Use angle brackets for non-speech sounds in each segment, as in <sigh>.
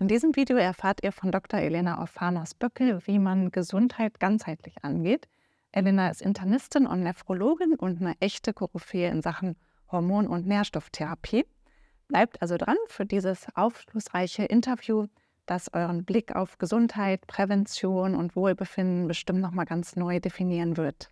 In diesem Video erfahrt ihr von Dr. Elena orfanas böckel wie man Gesundheit ganzheitlich angeht. Elena ist Internistin und Nephrologin und eine echte Koryphäe in Sachen Hormon- und Nährstofftherapie. Bleibt also dran für dieses aufschlussreiche Interview, das euren Blick auf Gesundheit, Prävention und Wohlbefinden bestimmt nochmal ganz neu definieren wird.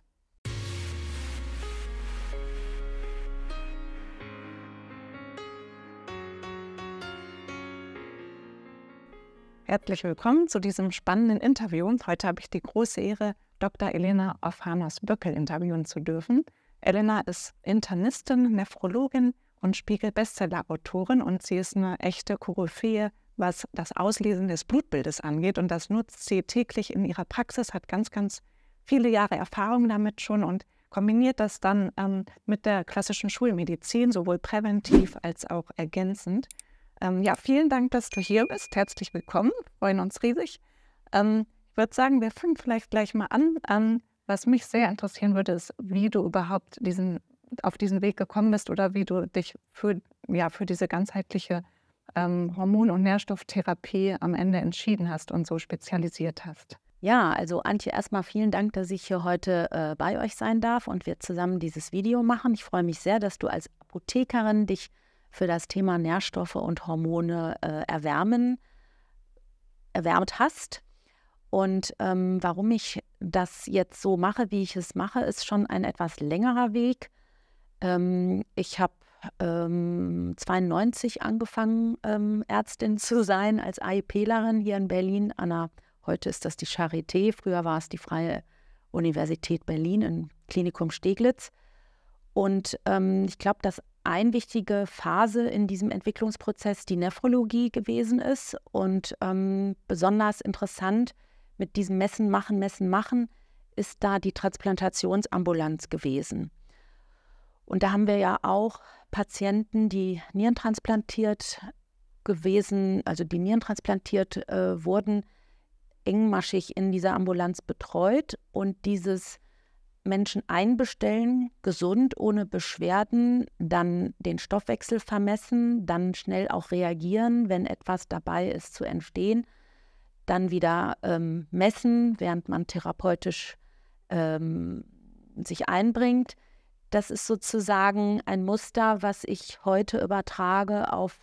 Herzlich willkommen zu diesem spannenden Interview. Heute habe ich die große Ehre, Dr. Elena Orfanos-Böckel interviewen zu dürfen. Elena ist Internistin, Nephrologin und Spiegel-Bestseller-Autorin und sie ist eine echte Koryphäe, was das Auslesen des Blutbildes angeht. Und das nutzt sie täglich in ihrer Praxis, hat ganz, ganz viele Jahre Erfahrung damit schon und kombiniert das dann ähm, mit der klassischen Schulmedizin, sowohl präventiv als auch ergänzend. Ähm, ja, vielen Dank, dass du hier bist. Herzlich willkommen. freuen uns riesig. Ähm, ich würde sagen, wir fangen vielleicht gleich mal an. Ähm, was mich sehr interessieren würde, ist, wie du überhaupt diesen, auf diesen Weg gekommen bist oder wie du dich für, ja, für diese ganzheitliche ähm, Hormon- und Nährstofftherapie am Ende entschieden hast und so spezialisiert hast. Ja, also Antje, erstmal vielen Dank, dass ich hier heute äh, bei euch sein darf und wir zusammen dieses Video machen. Ich freue mich sehr, dass du als Apothekerin dich für das Thema Nährstoffe und Hormone äh, erwärmen, erwärmt hast. Und ähm, warum ich das jetzt so mache, wie ich es mache, ist schon ein etwas längerer Weg. Ähm, ich habe ähm, 92 angefangen, ähm, Ärztin zu sein als AIPlerin hier in Berlin Anna, Heute ist das die Charité, früher war es die Freie Universität Berlin im Klinikum Steglitz. Und ähm, ich glaube, das eine wichtige Phase in diesem Entwicklungsprozess die Nephrologie gewesen ist. Und ähm, besonders interessant mit diesem Messen, Machen, Messen, Machen ist da die Transplantationsambulanz gewesen. Und da haben wir ja auch Patienten, die Nieren transplantiert gewesen, also die Nieren transplantiert äh, wurden, engmaschig in dieser Ambulanz betreut. Und dieses Menschen einbestellen, gesund, ohne Beschwerden, dann den Stoffwechsel vermessen, dann schnell auch reagieren, wenn etwas dabei ist zu entstehen, dann wieder ähm, messen, während man therapeutisch ähm, sich einbringt. Das ist sozusagen ein Muster, was ich heute übertrage auf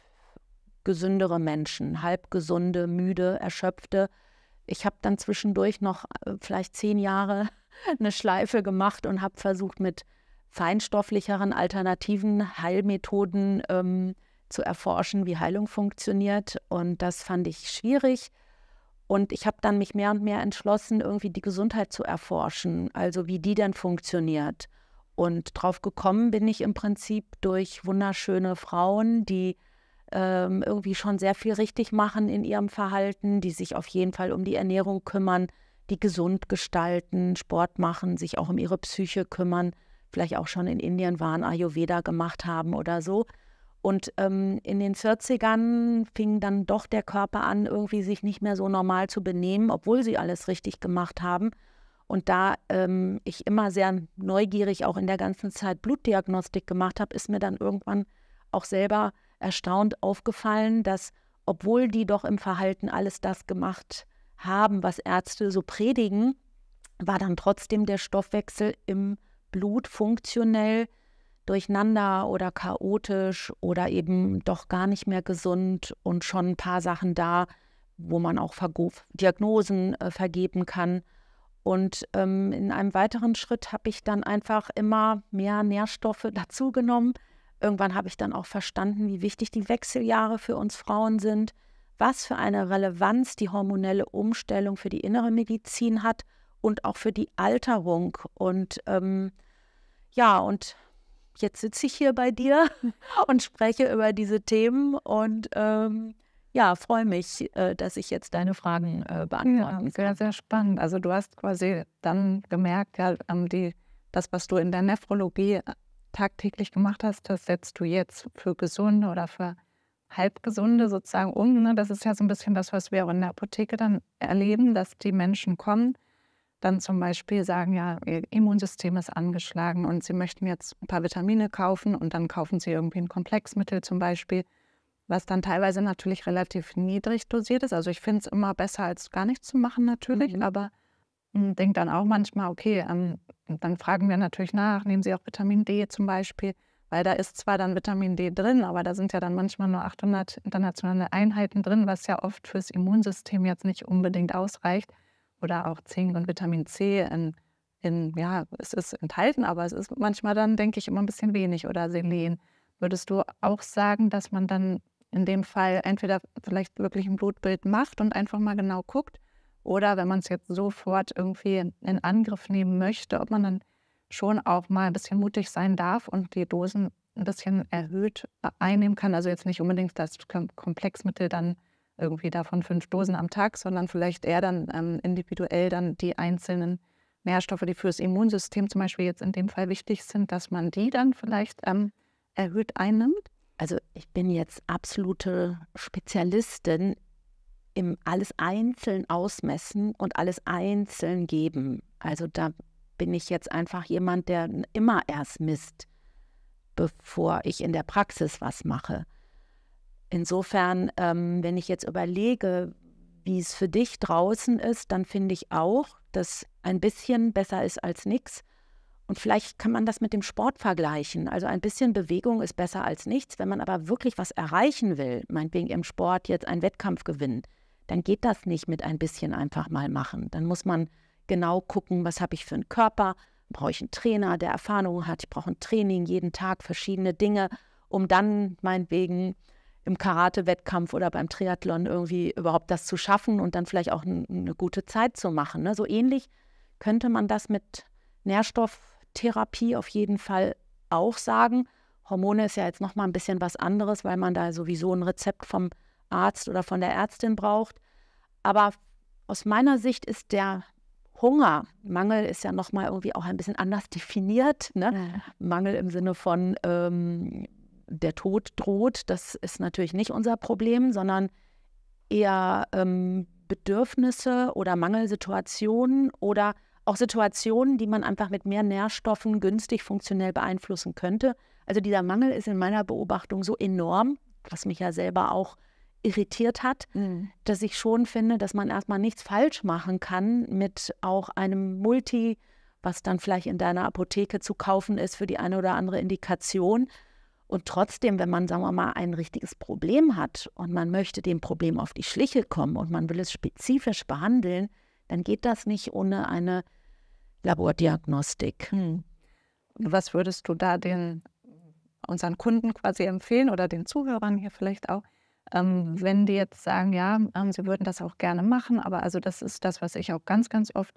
gesündere Menschen, halbgesunde, müde, erschöpfte. Ich habe dann zwischendurch noch äh, vielleicht zehn Jahre eine Schleife gemacht und habe versucht, mit feinstofflicheren alternativen Heilmethoden ähm, zu erforschen, wie Heilung funktioniert. Und das fand ich schwierig. Und ich habe dann mich mehr und mehr entschlossen, irgendwie die Gesundheit zu erforschen, also wie die denn funktioniert. Und drauf gekommen bin ich im Prinzip durch wunderschöne Frauen, die ähm, irgendwie schon sehr viel richtig machen in ihrem Verhalten, die sich auf jeden Fall um die Ernährung kümmern, die gesund gestalten, Sport machen, sich auch um ihre Psyche kümmern, vielleicht auch schon in Indien waren, Ayurveda gemacht haben oder so. Und ähm, in den 40ern fing dann doch der Körper an, irgendwie sich nicht mehr so normal zu benehmen, obwohl sie alles richtig gemacht haben. Und da ähm, ich immer sehr neugierig auch in der ganzen Zeit Blutdiagnostik gemacht habe, ist mir dann irgendwann auch selber erstaunt aufgefallen, dass obwohl die doch im Verhalten alles das gemacht haben, haben, was Ärzte so predigen, war dann trotzdem der Stoffwechsel im Blut funktionell durcheinander oder chaotisch oder eben doch gar nicht mehr gesund und schon ein paar Sachen da, wo man auch Diagnosen äh, vergeben kann. Und ähm, in einem weiteren Schritt habe ich dann einfach immer mehr Nährstoffe <laughs> dazugenommen. Irgendwann habe ich dann auch verstanden, wie wichtig die Wechseljahre für uns Frauen sind was für eine Relevanz die hormonelle Umstellung für die innere Medizin hat und auch für die Alterung. Und ähm, ja, und jetzt sitze ich hier bei dir <laughs> und spreche über diese Themen und ähm, ja, freue mich, äh, dass ich jetzt deine Fragen äh, beantworten ja, Sehr, sehr spannend. Also du hast quasi dann gemerkt, ja, ähm, die, das, was du in der Nephrologie äh, tagtäglich gemacht hast, das setzt du jetzt für gesunde oder für Halbgesunde sozusagen um. Ne? Das ist ja so ein bisschen das, was wir auch in der Apotheke dann erleben, dass die Menschen kommen, dann zum Beispiel sagen, ja, ihr Immunsystem ist angeschlagen und sie möchten jetzt ein paar Vitamine kaufen und dann kaufen sie irgendwie ein Komplexmittel zum Beispiel, was dann teilweise natürlich relativ niedrig dosiert ist. Also ich finde es immer besser, als gar nichts zu machen natürlich, mhm. aber hm, denke dann auch manchmal, okay, ähm, dann fragen wir natürlich nach, nehmen Sie auch Vitamin D zum Beispiel. Weil da ist zwar dann Vitamin D drin, aber da sind ja dann manchmal nur 800 internationale Einheiten drin, was ja oft fürs Immunsystem jetzt nicht unbedingt ausreicht. Oder auch Zink und Vitamin C in, in, ja, es ist enthalten, aber es ist manchmal dann, denke ich, immer ein bisschen wenig. Oder Selen. Würdest du auch sagen, dass man dann in dem Fall entweder vielleicht wirklich ein Blutbild macht und einfach mal genau guckt, oder wenn man es jetzt sofort irgendwie in Angriff nehmen möchte, ob man dann schon auch mal ein bisschen mutig sein darf und die Dosen ein bisschen erhöht äh, einnehmen kann. Also jetzt nicht unbedingt das Komplexmittel dann irgendwie davon fünf Dosen am Tag, sondern vielleicht eher dann ähm, individuell dann die einzelnen Nährstoffe, die fürs Immunsystem zum Beispiel jetzt in dem Fall wichtig sind, dass man die dann vielleicht ähm, erhöht einnimmt. Also ich bin jetzt absolute Spezialistin im alles einzeln ausmessen und alles einzeln geben. Also da bin ich jetzt einfach jemand, der immer erst misst, bevor ich in der Praxis was mache. Insofern, ähm, wenn ich jetzt überlege, wie es für dich draußen ist, dann finde ich auch, dass ein bisschen besser ist als nichts. Und vielleicht kann man das mit dem Sport vergleichen. Also ein bisschen Bewegung ist besser als nichts. Wenn man aber wirklich was erreichen will, meinetwegen im Sport jetzt einen Wettkampf gewinnen, dann geht das nicht mit ein bisschen einfach mal machen. Dann muss man genau gucken, was habe ich für einen Körper, brauche ich einen Trainer, der Erfahrung hat, ich brauche ein Training jeden Tag, verschiedene Dinge, um dann meinetwegen im Karate-Wettkampf oder beim Triathlon irgendwie überhaupt das zu schaffen und dann vielleicht auch eine gute Zeit zu machen. Ne? So ähnlich könnte man das mit Nährstofftherapie auf jeden Fall auch sagen. Hormone ist ja jetzt nochmal ein bisschen was anderes, weil man da sowieso ein Rezept vom Arzt oder von der Ärztin braucht. Aber aus meiner Sicht ist der Hunger. Mangel ist ja nochmal irgendwie auch ein bisschen anders definiert. Ne? Mangel im Sinne von ähm, der Tod droht, das ist natürlich nicht unser Problem, sondern eher ähm, Bedürfnisse oder Mangelsituationen oder auch Situationen, die man einfach mit mehr Nährstoffen günstig funktionell beeinflussen könnte. Also dieser Mangel ist in meiner Beobachtung so enorm, was mich ja selber auch irritiert hat, mhm. dass ich schon finde, dass man erstmal nichts falsch machen kann mit auch einem Multi, was dann vielleicht in deiner Apotheke zu kaufen ist für die eine oder andere Indikation. Und trotzdem, wenn man, sagen wir mal, ein richtiges Problem hat und man möchte dem Problem auf die Schliche kommen und man will es spezifisch behandeln, dann geht das nicht ohne eine Labordiagnostik. Hm. Was würdest du da den unseren Kunden quasi empfehlen oder den Zuhörern hier vielleicht auch? Ähm, wenn die jetzt sagen, ja, ähm, sie würden das auch gerne machen, aber also das ist das, was ich auch ganz, ganz oft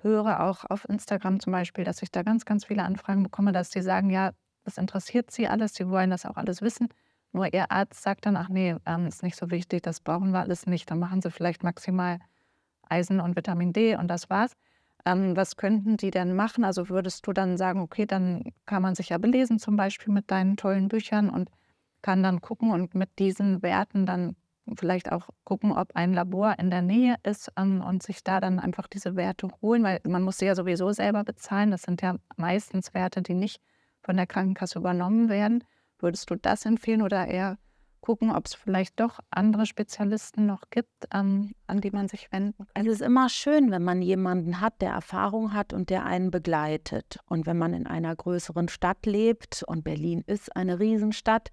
höre, auch auf Instagram zum Beispiel, dass ich da ganz, ganz viele Anfragen bekomme, dass die sagen, ja, das interessiert sie alles, sie wollen das auch alles wissen. Nur ihr Arzt sagt dann, ach nee, ähm, ist nicht so wichtig, das brauchen wir alles nicht. Dann machen sie vielleicht maximal Eisen und Vitamin D und das war's. Ähm, was könnten die denn machen? Also würdest du dann sagen, okay, dann kann man sich ja belesen, zum Beispiel mit deinen tollen Büchern und kann dann gucken und mit diesen Werten dann vielleicht auch gucken, ob ein Labor in der Nähe ist ähm, und sich da dann einfach diese Werte holen, weil man muss sie ja sowieso selber bezahlen. Das sind ja meistens Werte, die nicht von der Krankenkasse übernommen werden. Würdest du das empfehlen oder eher gucken, ob es vielleicht doch andere Spezialisten noch gibt, ähm, an die man sich wenden kann? es ist immer schön, wenn man jemanden hat, der Erfahrung hat und der einen begleitet. Und wenn man in einer größeren Stadt lebt und Berlin ist eine Riesenstadt,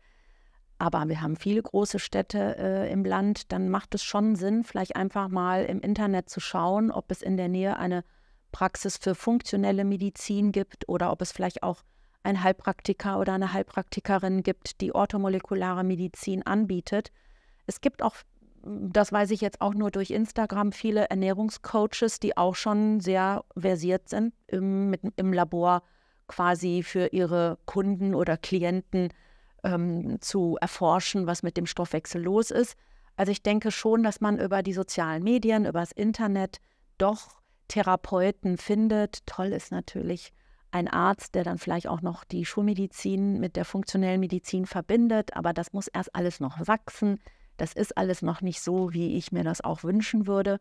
aber wir haben viele große Städte äh, im Land. Dann macht es schon Sinn, vielleicht einfach mal im Internet zu schauen, ob es in der Nähe eine Praxis für funktionelle Medizin gibt oder ob es vielleicht auch ein Heilpraktiker oder eine Heilpraktikerin gibt, die orthomolekulare Medizin anbietet. Es gibt auch, das weiß ich jetzt auch nur durch Instagram, viele Ernährungscoaches, die auch schon sehr versiert sind, im, mit, im Labor quasi für ihre Kunden oder Klienten ähm, zu erforschen, was mit dem Stoffwechsel los ist. Also ich denke schon, dass man über die sozialen Medien, über das Internet doch Therapeuten findet. Toll ist natürlich ein Arzt, der dann vielleicht auch noch die Schulmedizin mit der funktionellen Medizin verbindet, aber das muss erst alles noch wachsen. Das ist alles noch nicht so, wie ich mir das auch wünschen würde.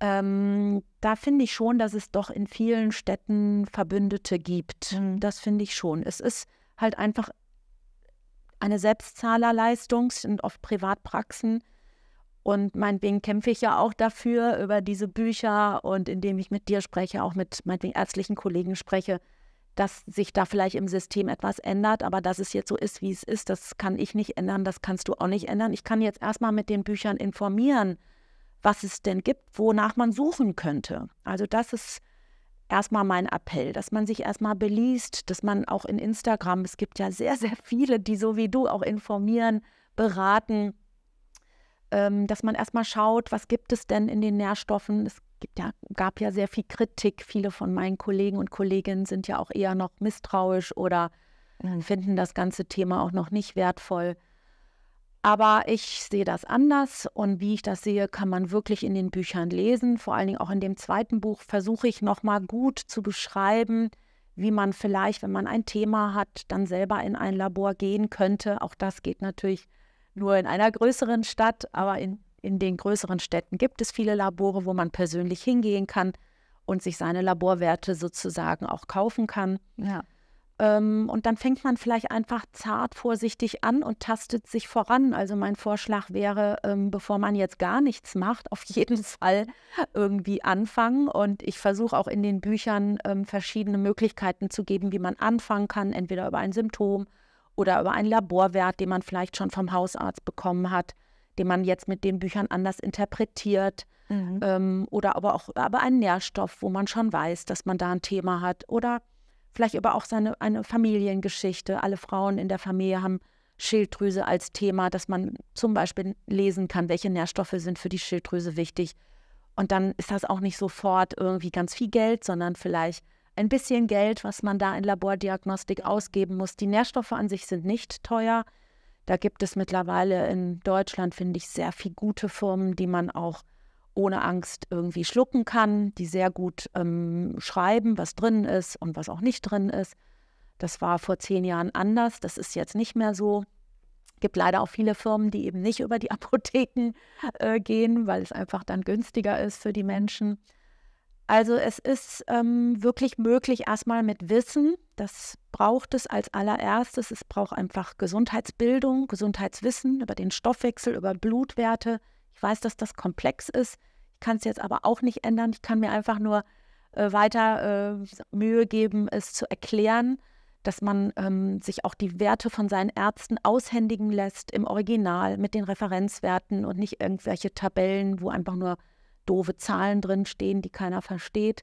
Ähm, da finde ich schon, dass es doch in vielen Städten Verbündete gibt. Mhm. Das finde ich schon. Es ist halt einfach eine Selbstzahlerleistung, sind oft Privatpraxen. Und meinetwegen kämpfe ich ja auch dafür über diese Bücher und indem ich mit dir spreche, auch mit meinetwegen ärztlichen Kollegen spreche, dass sich da vielleicht im System etwas ändert. Aber dass es jetzt so ist, wie es ist, das kann ich nicht ändern, das kannst du auch nicht ändern. Ich kann jetzt erstmal mit den Büchern informieren, was es denn gibt, wonach man suchen könnte. Also das ist erstmal mein Appell, dass man sich erstmal beliest, dass man auch in Instagram, es gibt ja sehr, sehr viele, die so wie du auch informieren, beraten, ähm, dass man erstmal schaut, was gibt es denn in den Nährstoffen. Es gibt ja, gab ja sehr viel Kritik. Viele von meinen Kollegen und Kolleginnen sind ja auch eher noch misstrauisch oder mhm. finden das ganze Thema auch noch nicht wertvoll. Aber ich sehe das anders und wie ich das sehe, kann man wirklich in den Büchern lesen. Vor allen Dingen auch in dem zweiten Buch versuche ich nochmal gut zu beschreiben, wie man vielleicht, wenn man ein Thema hat, dann selber in ein Labor gehen könnte. Auch das geht natürlich nur in einer größeren Stadt, aber in, in den größeren Städten gibt es viele Labore, wo man persönlich hingehen kann und sich seine Laborwerte sozusagen auch kaufen kann. Ja. Ähm, und dann fängt man vielleicht einfach zart vorsichtig an und tastet sich voran. Also mein Vorschlag wäre, ähm, bevor man jetzt gar nichts macht, auf <laughs> jeden Fall irgendwie anfangen. Und ich versuche auch in den Büchern ähm, verschiedene Möglichkeiten zu geben, wie man anfangen kann, entweder über ein Symptom oder über einen Laborwert, den man vielleicht schon vom Hausarzt bekommen hat, den man jetzt mit den Büchern anders interpretiert. Mhm. oder aber auch über einen Nährstoff, wo man schon weiß, dass man da ein Thema hat oder vielleicht aber auch seine eine Familiengeschichte. Alle Frauen in der Familie haben Schilddrüse als Thema, dass man zum Beispiel lesen kann, welche Nährstoffe sind für die Schilddrüse wichtig. Und dann ist das auch nicht sofort irgendwie ganz viel Geld, sondern vielleicht ein bisschen Geld, was man da in Labordiagnostik ausgeben muss. Die Nährstoffe an sich sind nicht teuer. Da gibt es mittlerweile in Deutschland, finde ich, sehr viele gute Firmen, die man auch ohne Angst irgendwie schlucken kann, die sehr gut ähm, schreiben, was drin ist und was auch nicht drin ist. Das war vor zehn Jahren anders, das ist jetzt nicht mehr so. Es Gibt leider auch viele Firmen, die eben nicht über die <laughs> Apotheken äh, gehen, weil es einfach dann günstiger ist für die Menschen. Also es ist ähm, wirklich möglich, erstmal mit Wissen, das braucht es als allererstes. Es braucht einfach Gesundheitsbildung, Gesundheitswissen über den Stoffwechsel, über Blutwerte, ich weiß, dass das komplex ist. Ich kann es jetzt aber auch nicht ändern. Ich kann mir einfach nur äh, weiter äh, Mühe geben, es zu erklären, dass man ähm, sich auch die Werte von seinen Ärzten aushändigen lässt im Original mit den Referenzwerten und nicht irgendwelche Tabellen, wo einfach nur doofe Zahlen drinstehen, die keiner versteht.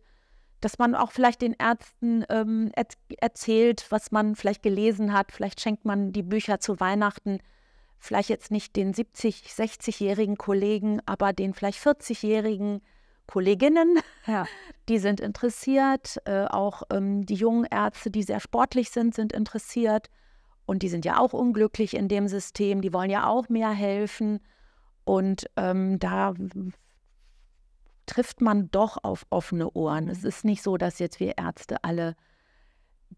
Dass man auch vielleicht den Ärzten ähm, erzählt, was man vielleicht gelesen hat. Vielleicht schenkt man die Bücher zu Weihnachten vielleicht jetzt nicht den 70, 60-jährigen Kollegen, aber den vielleicht 40-jährigen Kolleginnen, ja. <laughs> die sind interessiert. Äh, auch ähm, die jungen Ärzte, die sehr sportlich sind, sind interessiert. Und die sind ja auch unglücklich in dem System. Die wollen ja auch mehr helfen. Und ähm, da trifft man doch auf offene Ohren. Es ist nicht so, dass jetzt wir Ärzte alle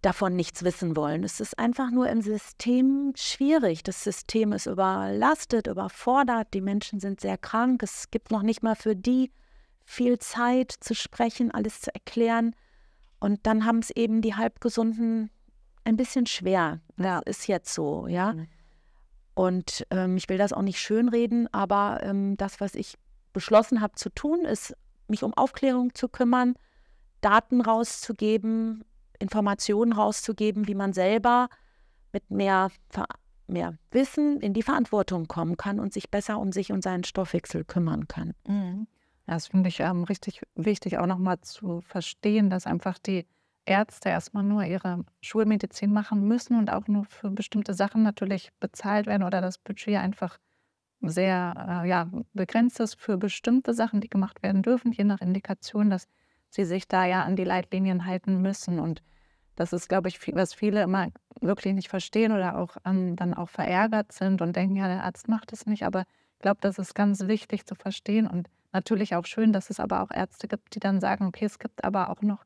davon nichts wissen wollen. Es ist einfach nur im System schwierig. Das System ist überlastet, überfordert. Die Menschen sind sehr krank. Es gibt noch nicht mal für die viel Zeit zu sprechen, alles zu erklären. Und dann haben es eben die Halbgesunden ein bisschen schwer. Ja. Das ist jetzt so, ja. Mhm. Und ähm, ich will das auch nicht schönreden, aber ähm, das, was ich beschlossen habe zu tun, ist, mich um Aufklärung zu kümmern, Daten rauszugeben, Informationen rauszugeben, wie man selber mit mehr, mehr Wissen in die Verantwortung kommen kann und sich besser um sich und seinen Stoffwechsel kümmern kann. Mhm. Das finde ich ähm, richtig wichtig, auch nochmal zu verstehen, dass einfach die Ärzte erstmal nur ihre Schulmedizin machen müssen und auch nur für bestimmte Sachen natürlich bezahlt werden oder das Budget einfach sehr äh, ja, begrenzt ist für bestimmte Sachen, die gemacht werden dürfen, je nach Indikation, dass sie sich da ja an die Leitlinien halten müssen. Und das ist, glaube ich, was viele immer wirklich nicht verstehen oder auch um, ähm, dann auch verärgert sind und denken, ja, der Arzt macht es nicht. Aber ich glaube, das ist ganz wichtig zu verstehen und natürlich auch schön, dass es aber auch Ärzte gibt, die dann sagen, okay, es gibt aber auch noch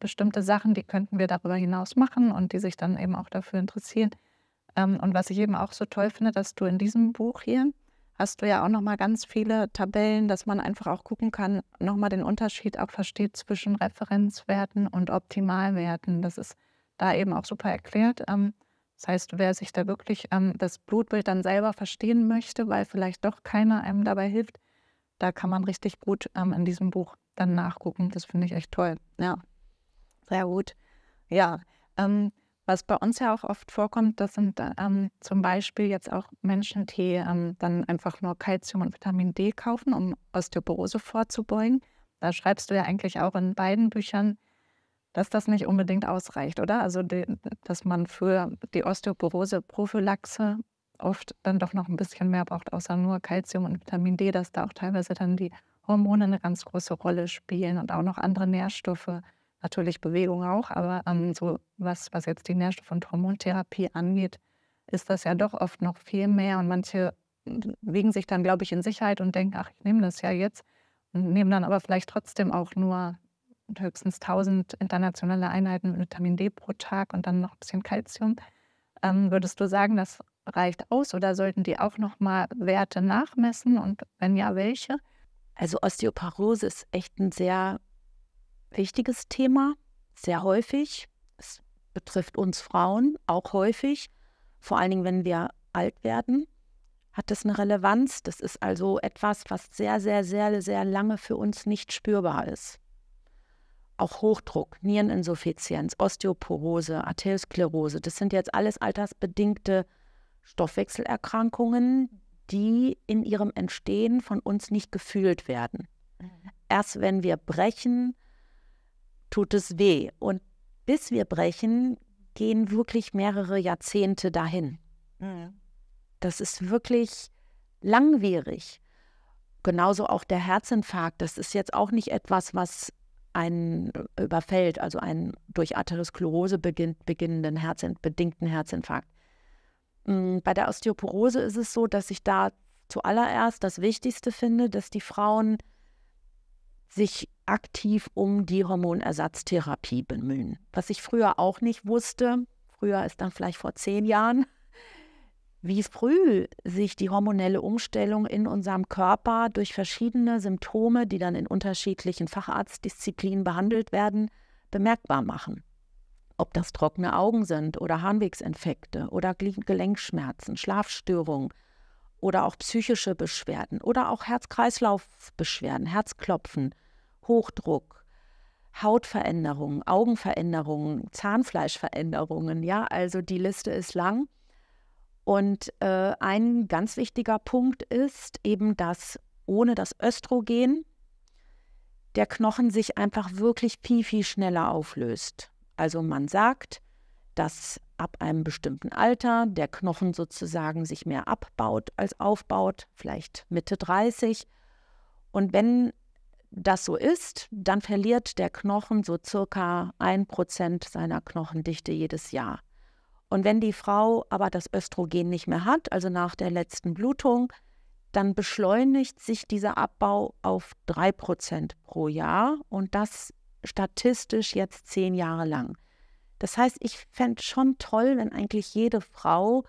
bestimmte Sachen, die könnten wir darüber hinaus machen und die sich dann eben auch dafür interessieren. Ähm, und was ich eben auch so toll finde, dass du in diesem Buch hier hast du ja auch nochmal ganz viele Tabellen, dass man einfach auch gucken kann, nochmal den Unterschied auch versteht zwischen Referenzwerten und Optimalwerten. Das ist da eben auch super erklärt. Ähm, das heißt, wer sich da wirklich ähm, das Blutbild dann selber verstehen möchte, weil vielleicht doch keiner einem dabei hilft, da kann man richtig gut ähm, in diesem Buch dann nachgucken. Das finde ich echt toll. Ja, sehr gut. Ja, was bei uns ja auch oft vorkommt, das sind ähm, zum Beispiel jetzt auch Menschen, die ähm, dann einfach nur Kalzium und Vitamin D kaufen, um Osteoporose vorzubeugen. Da schreibst du ja eigentlich auch in beiden Büchern, dass das nicht unbedingt ausreicht, oder? Also, die, dass man für die Osteoporose-Prophylaxe oft dann doch noch ein bisschen mehr braucht, außer nur Kalzium und Vitamin D, dass da auch teilweise dann die Hormone eine ganz große Rolle spielen und auch noch andere Nährstoffe natürlich Bewegung auch, aber ähm, so was, was jetzt die Nährstoff- und Hormontherapie angeht, ist das ja doch oft noch viel mehr. Und manche wiegen sich dann, glaube ich, in Sicherheit und denken, ach, ich nehme das ja jetzt und nehmen dann aber vielleicht trotzdem auch nur höchstens 1000 internationale Einheiten mit Vitamin D pro Tag und dann noch ein bisschen Kalzium. Ähm, würdest du sagen, das reicht aus oder sollten die auch nochmal Werte nachmessen und wenn ja, welche? Also Osteoporose ist echt ein sehr wichtiges Thema, sehr häufig. Es betrifft uns Frauen auch häufig, vor allen Dingen, wenn wir alt werden, hat das eine Relevanz. Das ist also etwas, was sehr, sehr, sehr, sehr lange für uns nicht spürbar ist. Auch Hochdruck, Niereninsuffizienz, Osteoporose, Arteriosklerose, das sind jetzt alles altersbedingte Stoffwechselerkrankungen, die in ihrem Entstehen von uns nicht gefühlt werden. Mhm. Erst wenn wir brechen, tut es weh. Und bis wir brechen, gehen wirklich mehrere Jahrzehnte dahin. Mhm. Das ist wirklich langwierig. Genauso auch der Herzinfarkt. Das ist jetzt auch nicht etwas, was einen äh, überfällt, also einen durch Atherosklerose beginnenden Herz, bedingten Herzinfarkt. Mm, bei der Osteoporose ist es so, dass ich da zuallererst das Wichtigste finde, dass die Frauen sich aktiv um die Hormonersatztherapie bemühen. Was ich früher auch nicht wusste, früher ist dann vielleicht vor zehn Jahren, wie früh sich die hormonelle Umstellung in unserem Körper durch verschiedene Symptome, die dann in unterschiedlichen Facharztdisziplinen behandelt werden, bemerkbar machen. Ob das trockene Augen sind oder Harnwegsinfekte oder Gelenkschmerzen, Schlafstörungen oder auch psychische Beschwerden oder auch Herz-Kreislauf-Beschwerden, Herzklopfen, Hochdruck, Hautveränderungen, Augenveränderungen, Zahnfleischveränderungen. Ja, also die Liste ist lang. Und äh, ein ganz wichtiger Punkt ist eben, dass ohne das Östrogen der Knochen sich einfach wirklich viel, viel schneller auflöst. Also man sagt, dass ab einem bestimmten Alter der Knochen sozusagen sich mehr abbaut als aufbaut, vielleicht Mitte 30. Und wenn das so ist, dann verliert der Knochen so circa ein Prozent seiner Knochendichte jedes Jahr. Und wenn die Frau aber das Östrogen nicht mehr hat, also nach der letzten Blutung, dann beschleunigt sich dieser Abbau auf 3% pro Jahr und das statistisch jetzt zehn Jahre lang. Das heißt, ich fände schon toll, wenn eigentlich jede Frau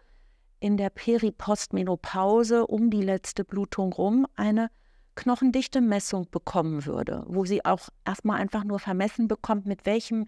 in der Peripostmenopause um die letzte Blutung rum eine knochendichte Messung bekommen würde, wo sie auch erstmal einfach nur vermessen bekommt, mit welchem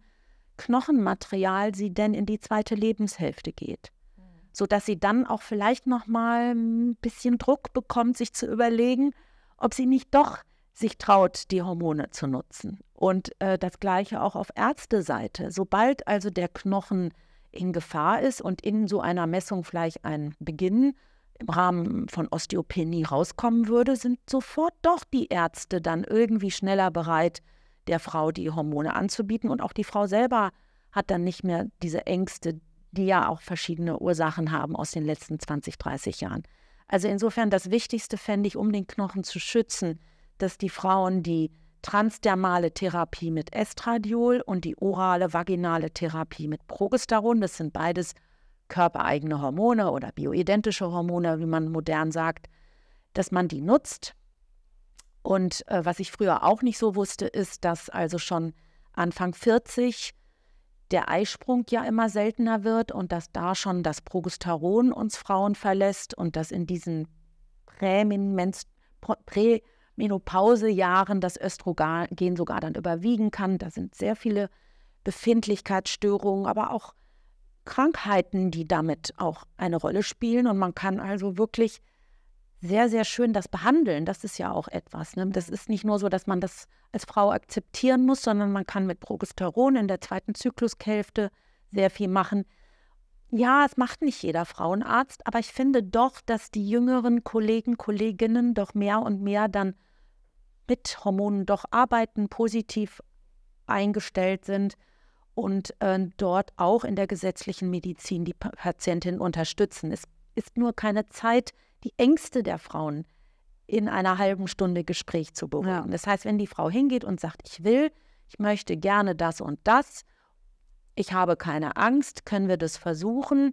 Knochenmaterial sie denn in die zweite Lebenshälfte geht, mhm. sodass sie dann auch vielleicht nochmal ein bisschen Druck bekommt, sich zu überlegen, ob sie nicht doch sich traut, die Hormone zu nutzen. Und äh, das gleiche auch auf Ärzteseite. Sobald also der Knochen in Gefahr ist und in so einer Messung vielleicht ein Beginn im Rahmen von Osteopenie rauskommen würde, sind sofort doch die Ärzte dann irgendwie schneller bereit, der Frau die Hormone anzubieten. Und auch die Frau selber hat dann nicht mehr diese Ängste, die ja auch verschiedene Ursachen haben aus den letzten 20, 30 Jahren. Also insofern das Wichtigste fände ich, um den Knochen zu schützen, dass die Frauen die transdermale Therapie mit Estradiol und die orale vaginale Therapie mit Progesteron, das sind beides körpereigene Hormone oder bioidentische Hormone, wie man modern sagt, dass man die nutzt. Und äh, was ich früher auch nicht so wusste, ist, dass also schon Anfang 40 der Eisprung ja immer seltener wird und dass da schon das Progesteron uns Frauen verlässt und dass in diesen Prämenopausejahren das Östrogen sogar dann überwiegen kann. Da sind sehr viele Befindlichkeitsstörungen, aber auch Krankheiten, die damit auch eine Rolle spielen. Und man kann also wirklich sehr, sehr schön das behandeln. Das ist ja auch etwas. Ne? Das mhm. ist nicht nur so, dass man das als Frau akzeptieren muss, sondern man kann mit Progesteron in der zweiten Zyklushälfte sehr viel machen. Ja, es macht nicht jeder Frauenarzt, aber ich finde doch, dass die jüngeren Kollegen, Kolleginnen doch mehr und mehr dann mit Hormonen doch arbeiten, positiv eingestellt sind und äh, dort auch in der gesetzlichen Medizin die Patientin unterstützen. Es ist nur keine Zeit, die Ängste der Frauen in einer halben Stunde Gespräch zu beruhigen. Ja. Das heißt, wenn die Frau hingeht und sagt, ich will, ich möchte gerne das und das, ich habe keine Angst, können wir das versuchen,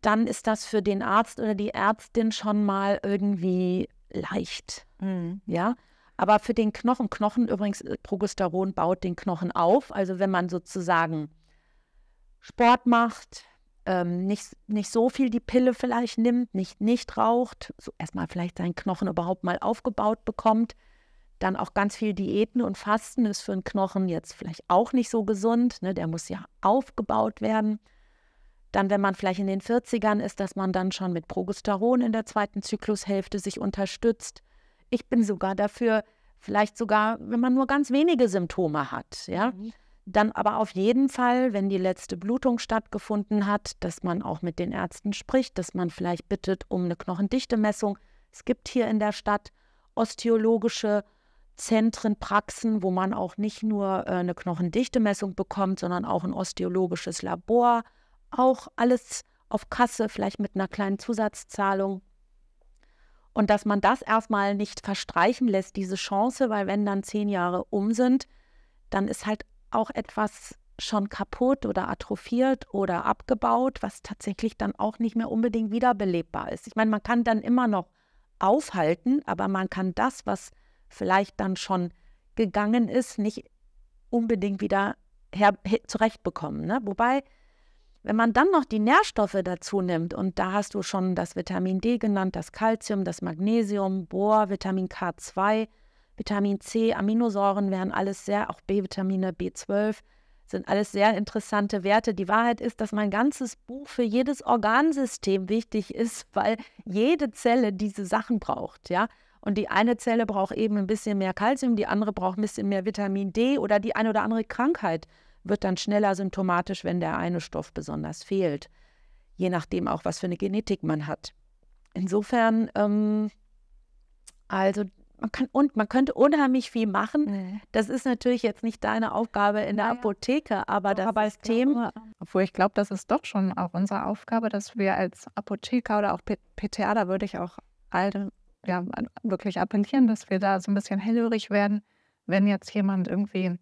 dann ist das für den Arzt oder die Ärztin schon mal irgendwie leicht. Mhm. Ja. Aber für den Knochen, Knochen übrigens, äh, Progesteron baut den Knochen auf. Also wenn man sozusagen Sport macht, ähm, nicht, nicht so viel die Pille vielleicht nimmt, nicht, nicht raucht, so erstmal vielleicht seinen Knochen überhaupt mal aufgebaut bekommt, dann auch ganz viel Diäten und Fasten ist für den Knochen jetzt vielleicht auch nicht so gesund. Ne? Der muss ja aufgebaut werden. Dann, wenn man vielleicht in den 40ern ist, dass man dann schon mit Progesteron in der zweiten Zyklushälfte sich unterstützt. Ich bin sogar dafür, vielleicht sogar, wenn man nur ganz wenige Symptome hat, ja. Mhm. Dann aber auf jeden Fall, wenn die letzte Blutung stattgefunden hat, dass man auch mit den Ärzten spricht, dass man vielleicht bittet um eine Knochendichtemessung. Es gibt hier in der Stadt osteologische Zentren, Praxen, wo man auch nicht nur äh, eine Knochendichtemessung bekommt, sondern auch ein osteologisches Labor. Auch alles auf Kasse, vielleicht mit einer kleinen Zusatzzahlung. Und dass man das erstmal nicht verstreichen lässt, diese Chance, weil wenn dann zehn Jahre um sind, dann ist halt auch etwas schon kaputt oder atrophiert oder abgebaut, was tatsächlich dann auch nicht mehr unbedingt wiederbelebbar ist. Ich meine, man kann dann immer noch aufhalten, aber man kann das, was vielleicht dann schon gegangen ist, nicht unbedingt wieder her zurechtbekommen. Ne? Wobei wenn man dann noch die Nährstoffe dazu nimmt, und da hast du schon das Vitamin D genannt, das Calcium, das Magnesium, Bohr, Vitamin K2, Vitamin C, Aminosäuren wären alles sehr, auch B-Vitamine, B12, sind alles sehr interessante Werte. Die Wahrheit ist, dass mein ganzes Buch für jedes Organsystem wichtig ist, <laughs> weil jede Zelle diese Sachen braucht, ja. Und die eine Zelle braucht eben ein bisschen mehr Kalzium, die andere braucht ein bisschen mehr Vitamin D oder die eine oder andere Krankheit wird dann schneller symptomatisch, wenn der eine Stoff besonders fehlt. Je nachdem auch, was für eine Genetik man hat. Insofern, ähm, also man kann, und man könnte unheimlich viel machen. Nee. Mhm. Das ist natürlich jetzt nicht deine Aufgabe in der naja. Apotheke, aber doch, das aber System. Glaube, ähm, obwohl ich glaube, das ist doch schon auch unsere Aufgabe, dass wir als Apotheker oder auch PTA, da würde ich auch alle ja, wirklich appellieren, dass wir da so ein bisschen hellhörig werden, wenn jetzt jemand irgendwie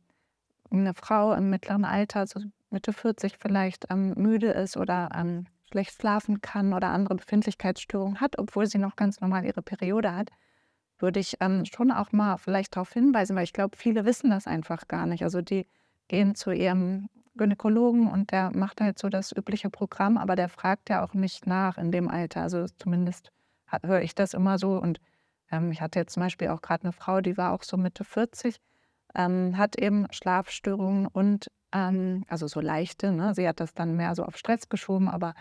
eine Frau im mittleren Alter, so Mitte 40 vielleicht, ähm, müde ist oder ähm, schlecht schlafen kann oder andere Befindlichkeitsstörungen hat, obwohl sie noch ganz normal ihre Periode hat, würde ich ähm, schon auch mal vielleicht darauf hinweisen, weil ich glaube, viele wissen das einfach gar nicht. Also die gehen zu ihrem Gynäkologen und der macht halt so das übliche Programm, aber der fragt ja auch nicht nach in dem Alter. Also zumindest höre ich das immer so. Und ähm, ich hatte jetzt zum Beispiel auch gerade eine Frau, die war auch so Mitte 40 ähm, hat eben Schlafstörungen und ähm, also so leichte. Ne? Sie hat das dann mehr so auf Stress geschoben, aber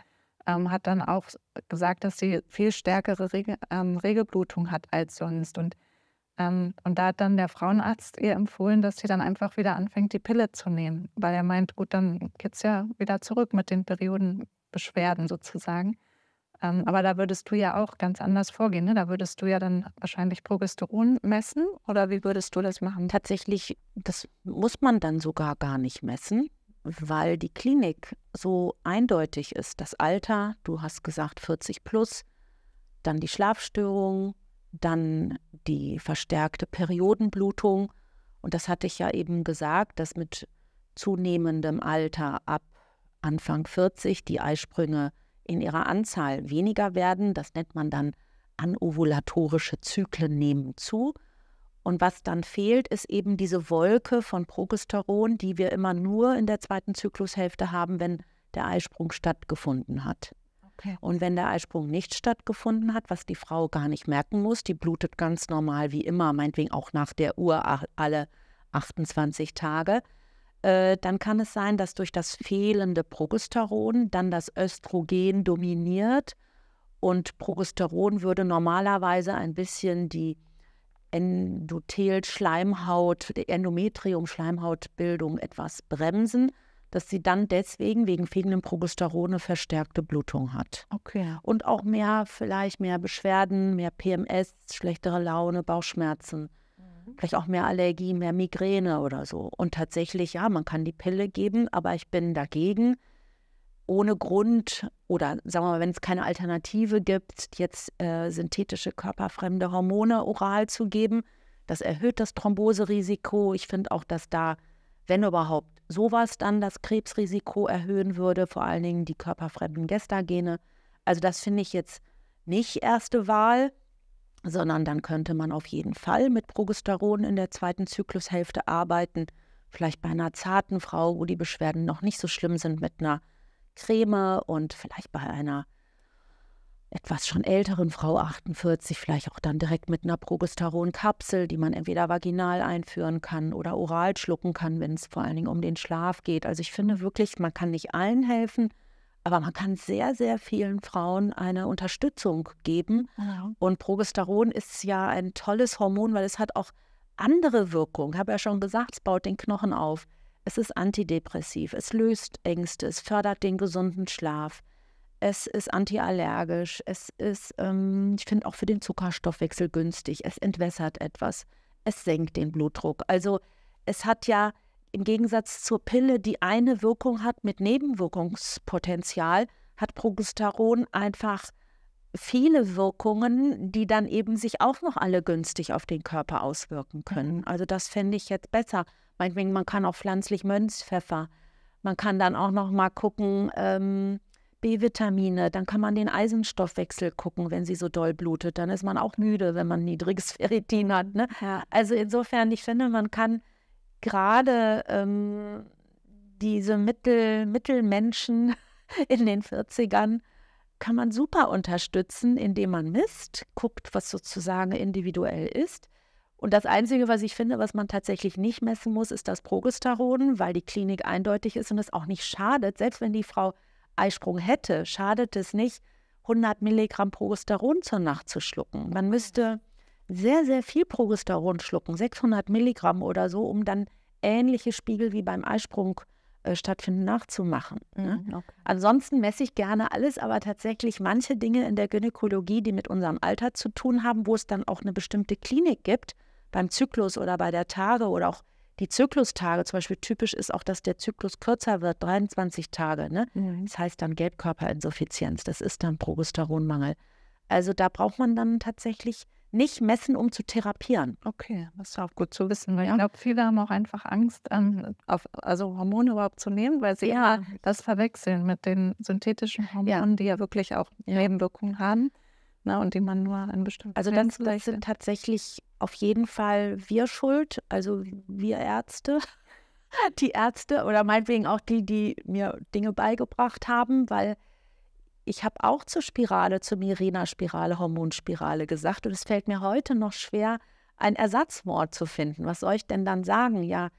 ähm, hat dann auch gesagt, dass sie viel stärkere Reg ähm, Regelblutung hat als sonst. Und, ähm, und da hat dann der Frauenarzt ihr empfohlen, dass sie dann einfach wieder anfängt, die Pille zu nehmen, weil er meint, gut, dann geht es ja wieder zurück mit den Periodenbeschwerden sozusagen. Ähm, aber da würdest du ja auch ganz anders vorgehen. Ne? Da würdest du ja dann wahrscheinlich Progesteron messen oder wie würdest du das machen? Tatsächlich, das muss man dann sogar gar nicht messen, weil die Klinik so eindeutig ist. Das Alter, du hast gesagt 40 plus, dann die Schlafstörung, dann die verstärkte Periodenblutung. Und das hatte ich ja eben gesagt, dass mit zunehmendem Alter ab Anfang 40 die Eisprünge in ihrer Anzahl weniger werden. Das nennt man dann anovulatorische Zyklen nehmen zu. Und was dann fehlt, ist eben diese Wolke von Progesteron, die wir immer nur in der zweiten Zyklushälfte haben, wenn der Eisprung stattgefunden hat. Okay. Und wenn der Eisprung nicht stattgefunden hat, was die Frau gar nicht merken muss, die blutet ganz normal wie immer, meinetwegen auch nach der Uhr alle 28 Tage, äh, dann kann es sein, dass durch das fehlende Progesteron dann das Östrogen dominiert und Progesteron würde normalerweise ein bisschen die Endothelschleimhaut, die Endometrium-Schleimhautbildung etwas bremsen, dass sie dann deswegen wegen fehlendem Progesteron eine verstärkte Blutung hat. Okay. Und auch mehr, vielleicht mehr Beschwerden, mehr PMS, schlechtere Laune, Bauchschmerzen. Vielleicht auch mehr Allergie, mehr Migräne oder so. Und tatsächlich, ja, man kann die Pille geben, aber ich bin dagegen, ohne Grund oder sagen wir mal, wenn es keine Alternative gibt, jetzt äh, synthetische körperfremde Hormone oral zu geben. Das erhöht das Thromboserisiko. Ich finde auch, dass da, wenn überhaupt sowas dann das Krebsrisiko erhöhen würde, vor allen Dingen die körperfremden Gestagene. Also das finde ich jetzt nicht erste Wahl sondern dann könnte man auf jeden Fall mit Progesteron in der zweiten Zyklushälfte arbeiten. Vielleicht bei einer zarten Frau, wo die Beschwerden noch nicht so schlimm sind, mit einer Creme und vielleicht bei einer etwas schon älteren Frau 48 vielleicht auch dann direkt mit einer Progesteronkapsel, die man entweder vaginal einführen kann oder oral schlucken kann, wenn es vor allen Dingen um den Schlaf geht. Also ich finde wirklich, man kann nicht allen helfen, aber man kann sehr, sehr vielen Frauen eine Unterstützung geben. Ja. Und Progesteron ist ja ein tolles Hormon, weil es hat auch andere Wirkungen. Ich habe ja schon gesagt, es baut den Knochen auf. Es ist antidepressiv, es löst Ängste, es fördert den gesunden Schlaf, es ist antiallergisch, es ist, ähm, ich finde, auch für den Zuckerstoffwechsel günstig, es entwässert etwas, es senkt den Blutdruck. Also es hat ja im Gegensatz zur Pille, die eine Wirkung hat mit Nebenwirkungspotenzial, hat Progesteron einfach viele Wirkungen, die dann eben sich auch noch alle günstig auf den Körper auswirken können. Mhm. Also das fände ich jetzt besser. Meinetwegen, man kann auch pflanzlich Mönzpfeffer, Man kann dann auch noch mal gucken, ähm, B-Vitamine, dann kann man den Eisenstoffwechsel gucken, wenn sie so doll blutet. Dann ist man auch müde, wenn man niedriges <laughs> Ferritin hat. Ne? Ja. Also insofern, ich finde, man kann gerade ähm, diese Mittel, Mittelmenschen <laughs> in den 40ern kann man super unterstützen, indem man misst, guckt, was sozusagen individuell ist. Und das Einzige, was ich finde, was man tatsächlich nicht messen muss, ist das Progesteron, weil die Klinik eindeutig ist und es auch nicht schadet. Selbst wenn die Frau Eisprung hätte, schadet es nicht, 100 Milligramm Progesteron zur Nacht zu schlucken. Man müsste sehr, sehr viel Progesteron schlucken, 600 Milligramm oder so, um dann ähnliche Spiegel wie beim Eisprung äh, stattfinden nachzumachen. Ne? Mhm, okay. Ansonsten messe ich gerne alles, aber tatsächlich manche Dinge in der Gynäkologie, die mit unserem Alter zu tun haben, wo es dann auch eine bestimmte Klinik gibt, beim Zyklus oder bei der Tage oder auch die Zyklustage, zum Beispiel typisch ist auch, dass der Zyklus kürzer wird, 23 Tage. Ne? Mhm. Das heißt dann Gelbkörperinsuffizienz, das ist dann Progesteronmangel. Also da braucht man dann tatsächlich nicht messen, um zu therapieren. Okay, das ist auch gut zu wissen, weil ja. ich glaube, viele haben auch einfach Angst, an, ähm, auf, also Hormone überhaupt zu nehmen, weil sie ja. das verwechseln mit den synthetischen Hormonen, ja. die ja wirklich auch Nebenwirkungen haben. Na, ne, und die man nur an bestimmten. Also das, das sind tatsächlich auf jeden Fall wir schuld, also wir Ärzte, <laughs> die Ärzte oder meinetwegen auch die, die mir Dinge beigebracht haben, weil ich habe auch zur Spirale, zur Mirena-Spirale, Hormonspirale gesagt und es fällt mir heute noch schwer, ein Ersatzwort zu finden. Was soll ich denn dann sagen? Ja,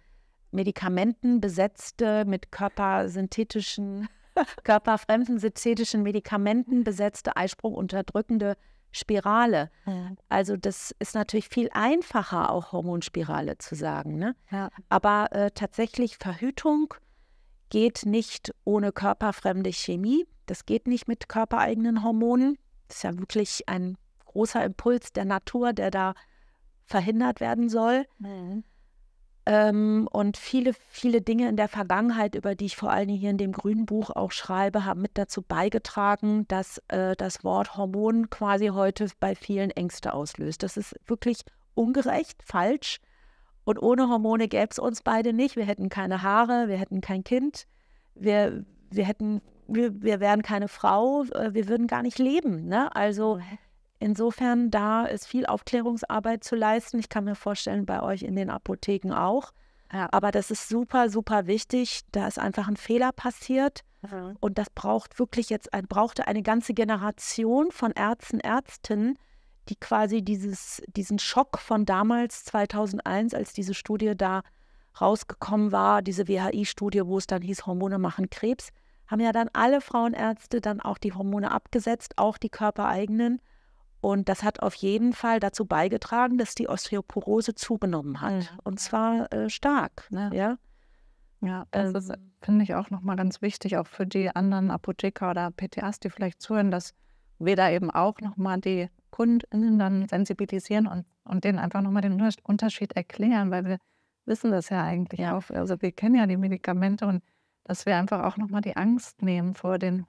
Medikamenten besetzte mit körpersynthetischen, <laughs> körperfremden synthetischen Medikamenten besetzte, Eisprung unterdrückende Spirale. Mhm. Also das ist natürlich viel einfacher, auch Hormonspirale zu sagen. Ne? Ja. Aber äh, tatsächlich Verhütung geht nicht ohne körperfremde Chemie. Das geht nicht mit körpereigenen Hormonen. Das ist ja wirklich ein großer Impuls der Natur, der da verhindert werden soll. Mhm. Ähm, und viele, viele Dinge in der Vergangenheit, über die ich vor allen Dingen hier in dem grünen Buch auch schreibe, haben mit dazu beigetragen, dass äh, das Wort Hormon quasi heute bei vielen Ängste auslöst. Das ist wirklich ungerecht, falsch. Und ohne Hormone gäbe es uns beide nicht. Wir hätten keine Haare, wir hätten kein Kind, wir, wir hätten wir, wir wären keine Frau, äh, wir würden gar nicht leben. Ne? Also mhm. insofern, da ist viel Aufklärungsarbeit zu leisten. Ich kann mir vorstellen, bei euch in den Apotheken auch. Ja. Aber das ist super, super wichtig. Da ist einfach ein Fehler passiert. Mhm. Und das braucht wirklich jetzt, brauchte eine ganze Generation von Ärzten, Ärztinnen, die quasi dieses, diesen Schock von damals, 2001, als diese Studie da rausgekommen war, diese WHI-Studie, wo es dann hieß, Hormone machen Krebs, haben ja dann alle Frauenärzte dann auch die Hormone abgesetzt, auch die körpereigenen. Und das hat auf jeden Fall dazu beigetragen, dass die Osteoporose zugenommen hat. Mhm. Ja. Und zwar äh, stark. Ne? Ja. ja. Ja, das ähm, finde ich auch nochmal ganz wichtig, auch für die anderen Apotheker oder PTAs, die vielleicht zuhören, dass wir da eben auch nochmal die KundInnen dann sensibilisieren und, und denen einfach nochmal den Unterschied erklären, weil wir wissen das ja eigentlich ja. auch. Also wir kennen ja die Medikamente und dass wir einfach auch nochmal die Angst nehmen vor den,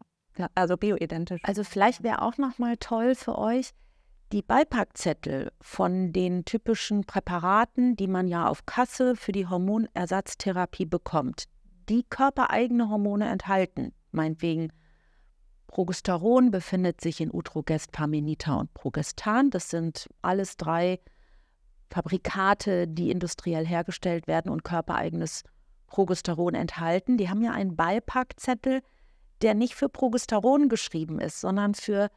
also bioidentisch. Also vielleicht wäre auch nochmal toll für euch, die Beipackzettel von den typischen Präparaten, die man ja auf Kasse für die Hormonersatztherapie bekommt, die körpereigene Hormone enthalten. Meinetwegen Progesteron befindet sich in Utrogest, Parmenita und Progestan. Das sind alles drei Fabrikate, die industriell hergestellt werden und körpereigenes Progesteron enthalten. Die haben ja einen Beipackzettel, der nicht für Progesteron geschrieben ist, sondern für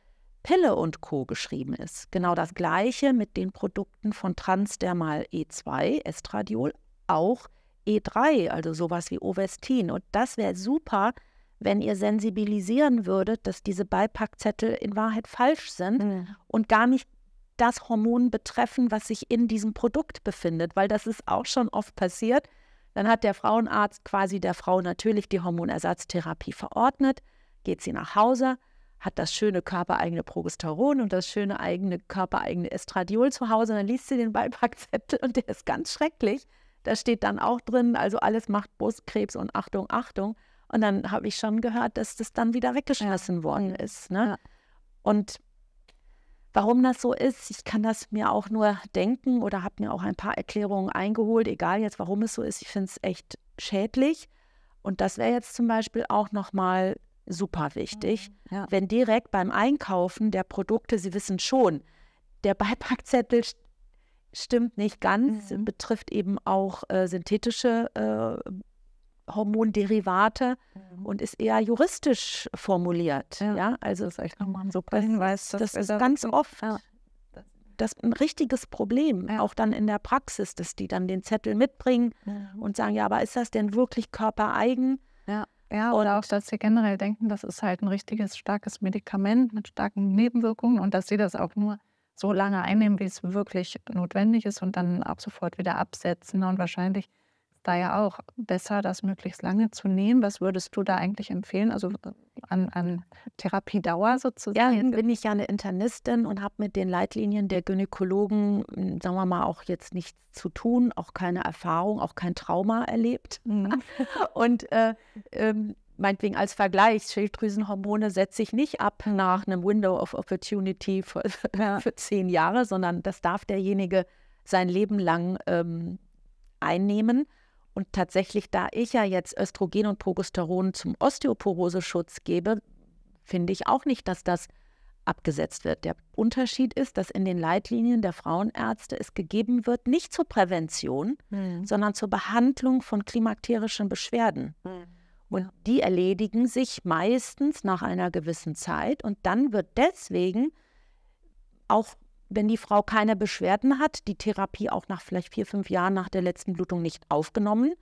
Pille und Co. geschrieben ist. Genau das gleiche mit den Produkten von Transdermal E2, Estradiol, auch E3, also sowas wie Ovestin. Und das wäre super, wenn ihr sensibilisieren würdet, dass diese Beipackzettel in Wahrheit falsch sind mhm. und gar nicht das Hormon betreffen, was sich in diesem Produkt befindet, weil das ist auch schon oft passiert, dann hat der Frauenarzt quasi der Frau natürlich die Hormonersatztherapie verordnet, geht sie nach Hause, hat das schöne körpereigene Progesteron und das schöne eigene körpereigene Estradiol zu Hause. dann liest sie den Beipackzettel und der ist ganz schrecklich. Da steht dann auch drin, also alles macht Brustkrebs und Achtung, Achtung. Und dann habe ich schon gehört, dass das dann wieder weggeschmissen ja. worden mhm. ist. Ne? Ja. Und Warum das so ist, ich kann das mir auch nur denken oder habe mir auch ein paar Erklärungen eingeholt, egal jetzt, warum es so ist. Ich finde es echt schädlich. Und das wäre jetzt zum Beispiel auch nochmal super wichtig, mhm, ja. wenn direkt beim Einkaufen der Produkte, Sie wissen schon, der Beipackzettel stimmt nicht ganz, mhm. betrifft eben auch äh, synthetische äh, Hormonderivate mhm. und ist eher juristisch formuliert. Ja, ja also das ist echt nochmal ein super Hinweis. Das, das ist das ganz oft ja. das ein richtiges Problem, ja. auch dann in der Praxis, dass die dann den Zettel mitbringen mhm. und sagen, ja, aber ist das denn wirklich körpereigen? Ja. Ja, oder auch, dass sie generell denken, das ist halt ein richtiges, starkes Medikament mit starken Nebenwirkungen und dass sie das auch nur so lange einnehmen, wie es wirklich notwendig ist und dann ab sofort wieder absetzen. Und wahrscheinlich da ja auch besser, das möglichst lange zu nehmen. Was würdest du da eigentlich empfehlen? Also an, an Therapiedauer sozusagen? Ja, jetzt bin ich ja eine Internistin und habe mit den Leitlinien der Gynäkologen, hm, sagen wir mal, auch jetzt nichts zu tun, auch keine Erfahrung, auch kein Trauma erlebt. Mhm. <laughs> und äh, ähm, meinetwegen als Vergleich, Schilddrüsenhormone setze ich nicht ab nach einem Window of Opportunity für, <laughs> ja. für zehn Jahre, sondern das darf derjenige sein Leben lang ähm, einnehmen. Und tatsächlich, da ich ja jetzt Östrogen und Progesteron zum Osteoporoseschutz gebe, finde ich auch nicht, dass das abgesetzt wird. Der Unterschied ist, dass in den Leitlinien der Frauenärzte es gegeben wird, nicht zur Prävention, mhm. sondern zur Behandlung von klimakterischen Beschwerden. Mhm. Und die erledigen sich meistens nach einer gewissen Zeit und dann wird deswegen auch wenn die Frau keine Beschwerden hat, die Therapie auch nach vielleicht vier, fünf Jahren nach der letzten Blutung nicht aufgenommen.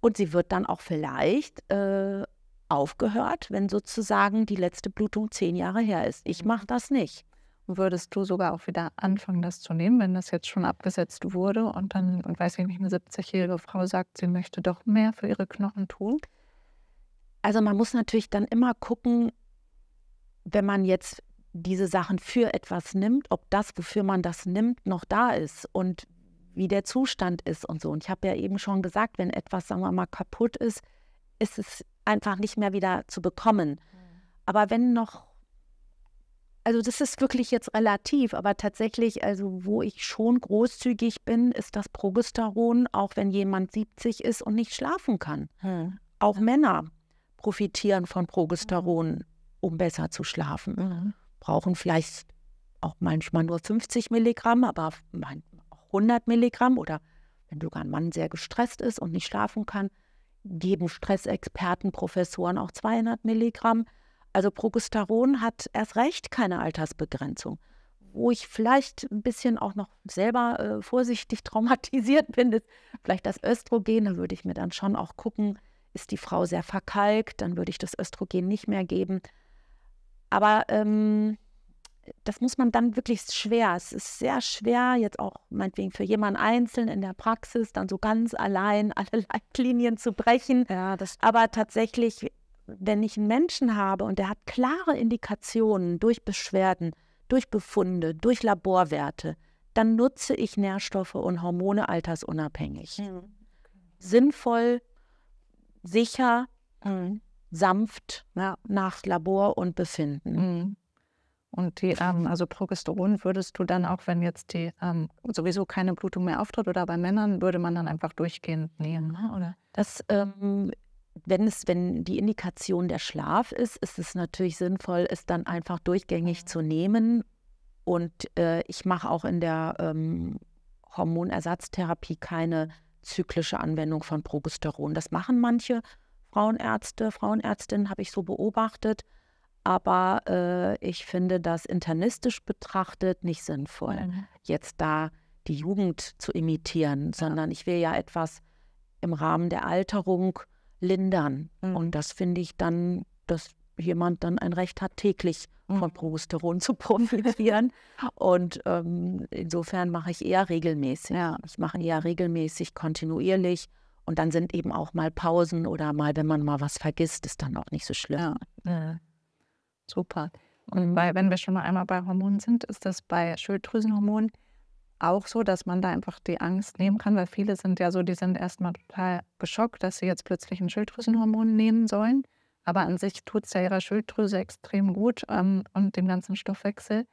Und sie wird dann auch vielleicht äh, aufgehört, wenn sozusagen die letzte Blutung zehn Jahre her ist. Ich mache das nicht. Würdest du sogar auch wieder anfangen, das zu nehmen, wenn das jetzt schon abgesetzt wurde und dann, und weiß ich nicht, eine 70-jährige Frau sagt, sie möchte doch mehr für ihre Knochen tun? Also man muss natürlich dann immer gucken, wenn man jetzt diese Sachen für etwas nimmt, ob das, wofür man das nimmt, noch da ist und wie der Zustand ist und so. Und ich habe ja eben schon gesagt, wenn etwas, sagen wir mal, kaputt ist, ist es einfach nicht mehr wieder zu bekommen. Mhm. Aber wenn noch, also das ist wirklich jetzt relativ, aber tatsächlich, also wo ich schon großzügig bin, ist das Progesteron, auch wenn jemand 70 ist und nicht schlafen kann. Hm. Auch Männer profitieren von Progesteron, mhm. um besser zu schlafen. Mhm brauchen vielleicht auch manchmal nur 50 Milligramm, aber 100 Milligramm oder wenn sogar ein Mann sehr gestresst ist und nicht schlafen kann, geben Stressexperten, Professoren auch 200 Milligramm. Also Progesteron hat erst recht keine Altersbegrenzung. Wo ich vielleicht ein bisschen auch noch selber äh, vorsichtig <laughs> traumatisiert bin, ist vielleicht das Östrogen. Da würde ich mir dann schon auch gucken, ist die Frau sehr verkalkt, dann würde ich das Östrogen nicht mehr geben. Aber ähm, das muss man dann wirklich schwer. Es ist sehr schwer, jetzt auch meinetwegen für jemanden einzeln in der Praxis, dann so ganz allein <laughs> alle Leitlinien zu brechen. Ja, Aber tatsächlich, wenn ich einen Menschen habe und der hat klare Indikationen durch Beschwerden, durch Befunde, durch Laborwerte, dann nutze ich Nährstoffe und Hormone altersunabhängig. Mhm. Sinnvoll, sicher, mhm sanft ne, nach Labor und Befinden. Mhm. Und die, ähm, also Progesteron würdest du dann auch, wenn jetzt die ähm, sowieso keine Blutung mehr auftritt oder bei Männern, würde man dann einfach durchgehend nehmen, ne, oder? Das, ähm, wenn es, wenn die Indikation der Schlaf ist, ist es natürlich sinnvoll, es dann einfach durchgängig mhm. zu nehmen. Und äh, ich mache auch in der ähm, Hormonersatztherapie keine zyklische Anwendung von Progesteron. Das machen manche Frauenärzte, Frauenärztinnen habe ich so beobachtet. Aber äh, ich finde das internistisch betrachtet nicht sinnvoll, mhm. jetzt da die Jugend zu imitieren, sondern ich will ja etwas im Rahmen der Alterung lindern. Mhm. Und das finde ich dann, dass jemand dann ein Recht hat, täglich mhm. von Progesteron <laughs> zu profitieren. Und ähm, insofern mache ich eher regelmäßig. Ja. Ich mache eher regelmäßig, kontinuierlich und dann sind eben auch mal Pausen oder mal, wenn man mal was vergisst, ist dann auch nicht so schlimm. Ja, ja. Super. Und mhm. bei, wenn wir schon mal einmal bei Hormonen sind, ist das bei Schilddrüsenhormonen auch so, dass man da einfach die Angst nehmen kann, weil viele sind ja so, die sind erstmal total geschockt, dass sie jetzt plötzlich ein Schilddrüsenhormon nehmen sollen. Aber an sich tut es ja ihrer Schilddrüse extrem gut ähm, und dem ganzen Stoffwechsel.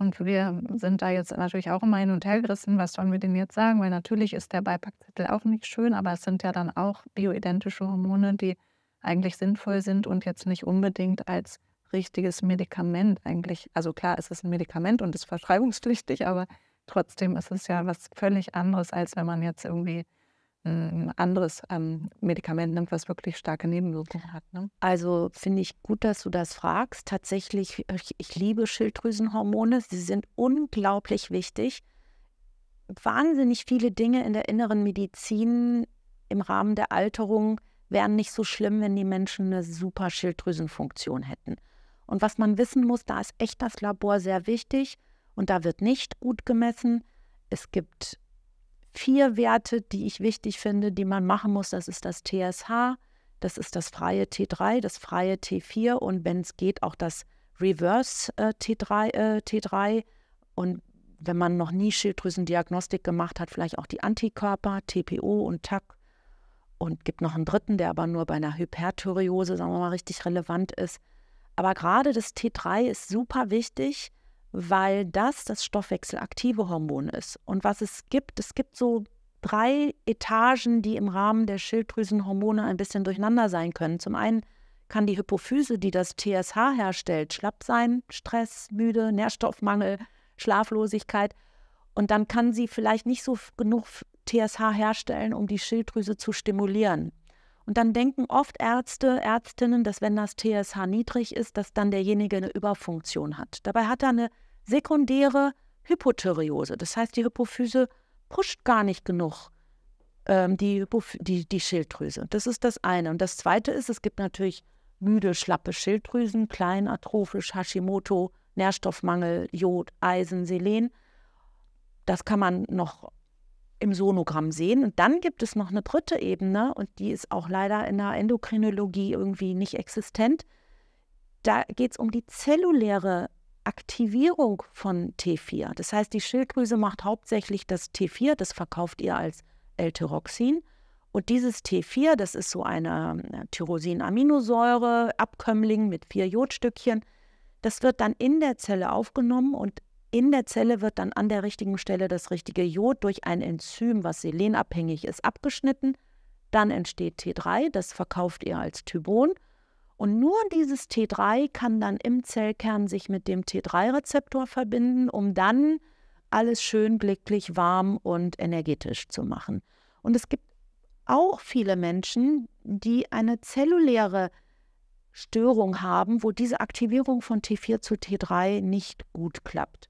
Und wir sind da jetzt natürlich auch immer hin und her gerissen, was sollen wir denn jetzt sagen? Weil natürlich ist der Beipackzettel auch nicht schön, aber es sind ja dann auch bioidentische Hormone, die eigentlich sinnvoll sind und jetzt nicht unbedingt als richtiges Medikament eigentlich. Also klar, es ist ein Medikament und ist verschreibungspflichtig, aber trotzdem ist es ja was völlig anderes, als wenn man jetzt irgendwie ein anderes ähm, Medikament nimmt, was wirklich starke Nebenwirkungen hat. Ne? Also finde ich gut, dass du das fragst. Tatsächlich, ich, ich liebe Schilddrüsenhormone. Sie sind unglaublich wichtig. Wahnsinnig viele Dinge in der inneren Medizin im Rahmen der Alterung wären nicht so schlimm, wenn die Menschen eine super Schilddrüsenfunktion hätten. Und was man wissen muss, da ist echt das Labor sehr wichtig und da wird nicht gut gemessen. Es gibt vier Werte, die ich wichtig finde, die man machen muss. Das ist das TSH, das ist das freie T3, das freie T4 und wenn es geht, auch das Reverse äh, T3, äh, T3. Und wenn man noch nie Schilddrüsendiagnostik gemacht hat, vielleicht auch die Antikörper, TPO und TAC. Und gibt noch einen dritten, der aber nur bei einer Hyperthyreose, sagen wir mal, richtig relevant ist. Aber gerade das T3 ist super wichtig, weil das das stoffwechselaktive Hormon ist. Und was es gibt, es gibt so drei Etagen, die im Rahmen der Schilddrüsenhormone ein bisschen durcheinander sein können. Zum einen kann die Hypophyse, die das TSH herstellt, schlapp sein, Stress, müde, Nährstoffmangel, Schlaflosigkeit. Und dann kann sie vielleicht nicht so genug TSH herstellen, um die Schilddrüse zu stimulieren. Und dann denken oft Ärzte, Ärztinnen, dass wenn das TSH niedrig ist, dass dann derjenige eine Überfunktion hat. Dabei hat er eine sekundäre Hypothyreose. Das heißt, die Hypophyse pusht gar nicht genug ähm, die, die, die Schilddrüse. Das ist das eine. Und das zweite ist, es gibt natürlich müde, schlappe Schilddrüsen, klein, atrophisch, Hashimoto, Nährstoffmangel, Jod, Eisen, Selen. Das kann man noch im Sonogramm sehen. Und dann gibt es noch eine dritte Ebene und die ist auch leider in der Endokrinologie irgendwie nicht existent. Da geht es um die zelluläre Aktivierung von T4. Das heißt, die Schilddrüse macht hauptsächlich das T4, das verkauft ihr als L-Tyroxin. Und dieses T4, das ist so eine äh, Tyrosin-Aminosäure, Abkömmling mit vier Jodstückchen, das wird dann in der Zelle aufgenommen und in der Zelle wird dann an der richtigen Stelle das richtige Jod durch ein Enzym, was selenabhängig ist, abgeschnitten. Dann entsteht T3, das verkauft ihr als Tybon. Und nur dieses T3 kann dann im Zellkern sich mit dem T3-Rezeptor verbinden, um dann alles schön glücklich, warm und energetisch zu machen. Und es gibt auch viele Menschen, die eine zelluläre Störung haben, wo diese Aktivierung von T4 zu T3 nicht gut klappt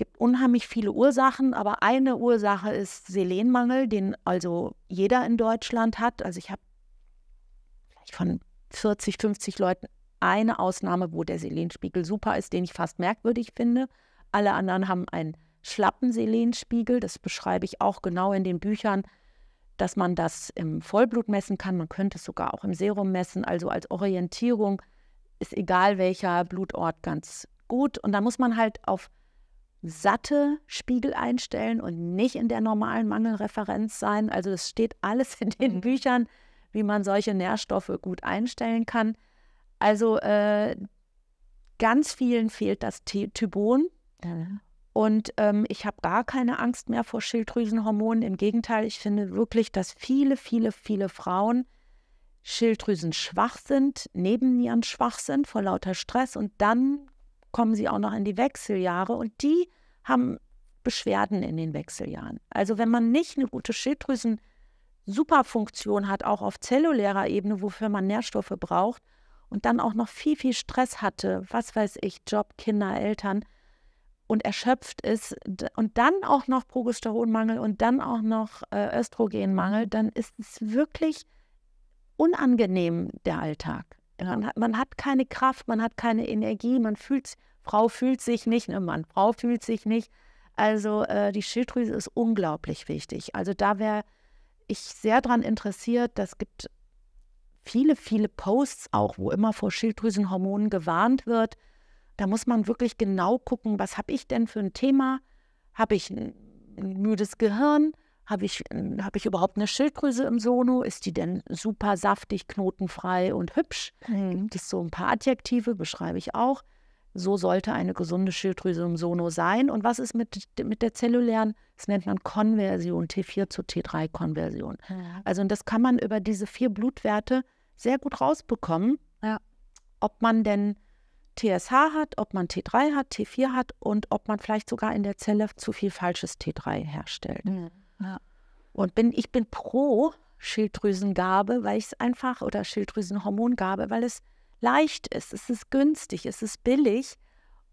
gibt unheimlich viele Ursachen, aber eine Ursache ist Selenmangel, den also jeder in Deutschland hat. Also ich habe vielleicht von 40, 50 Leuten eine Ausnahme, wo der Selenspiegel super ist, den ich fast merkwürdig finde. Alle anderen haben einen schlappen Selenspiegel. Das beschreibe ich auch genau in den Büchern, dass man das im Vollblut messen kann. Man könnte es sogar auch im Serum messen. Also als Orientierung ist egal welcher Blutort ganz gut. Und da muss man halt auf satte Spiegel einstellen und nicht in der normalen Mangelreferenz sein. Also es steht alles in den mhm. Büchern, wie man solche Nährstoffe gut einstellen kann. Also äh, ganz vielen fehlt das Tibon. Mhm. Und ähm, ich habe gar keine Angst mehr vor Schilddrüsenhormonen. Im Gegenteil, ich finde wirklich, dass viele, viele, viele Frauen Schilddrüsen schwach sind, Nebennieren schwach sind vor lauter Stress und dann kommen sie auch noch in die Wechseljahre und die haben Beschwerden in den Wechseljahren. Also wenn man nicht eine gute Schilddrüsen-Superfunktion hat, auch auf zellulärer Ebene, wofür man Nährstoffe braucht und dann auch noch viel, viel Stress hatte, was weiß ich, Job, Kinder, Eltern und erschöpft ist und dann auch noch Progesteronmangel und dann auch noch äh, Östrogenmangel, dann ist es wirklich unangenehm, der Alltag. Man hat keine Kraft, man hat keine Energie, man fühlt, Frau fühlt sich nicht, ne Mann, Frau fühlt sich nicht. Also äh, die Schilddrüse ist unglaublich wichtig. Also da wäre ich sehr daran interessiert, das gibt viele, viele Posts auch, wo immer vor Schilddrüsenhormonen gewarnt wird. Da muss man wirklich genau gucken, was habe ich denn für ein Thema? Habe ich ein müdes Gehirn? Habe ich, ähm, hab ich überhaupt eine Schilddrüse im Sono? Ist die denn super saftig, knotenfrei und hübsch? Mhm. Gibt es so ein paar Adjektive, beschreibe ich auch. So sollte eine gesunde Schilddrüse im Sono sein. Und was ist mit, mit der zellulären? Das nennt man Konversion, T4 zu T3-Konversion. Ja. Also, und das kann man über diese vier Blutwerte sehr gut rausbekommen, ja. ob man denn TSH hat, ob man T3 hat, T4 hat und ob man vielleicht sogar in der Zelle zu viel falsches T3 herstellt. Mhm. Ja. Und bin, ich bin pro Schilddrüsengabe, weil ich es einfach, oder Schilddrüsenhormongabe, weil es leicht ist, es ist günstig, es ist billig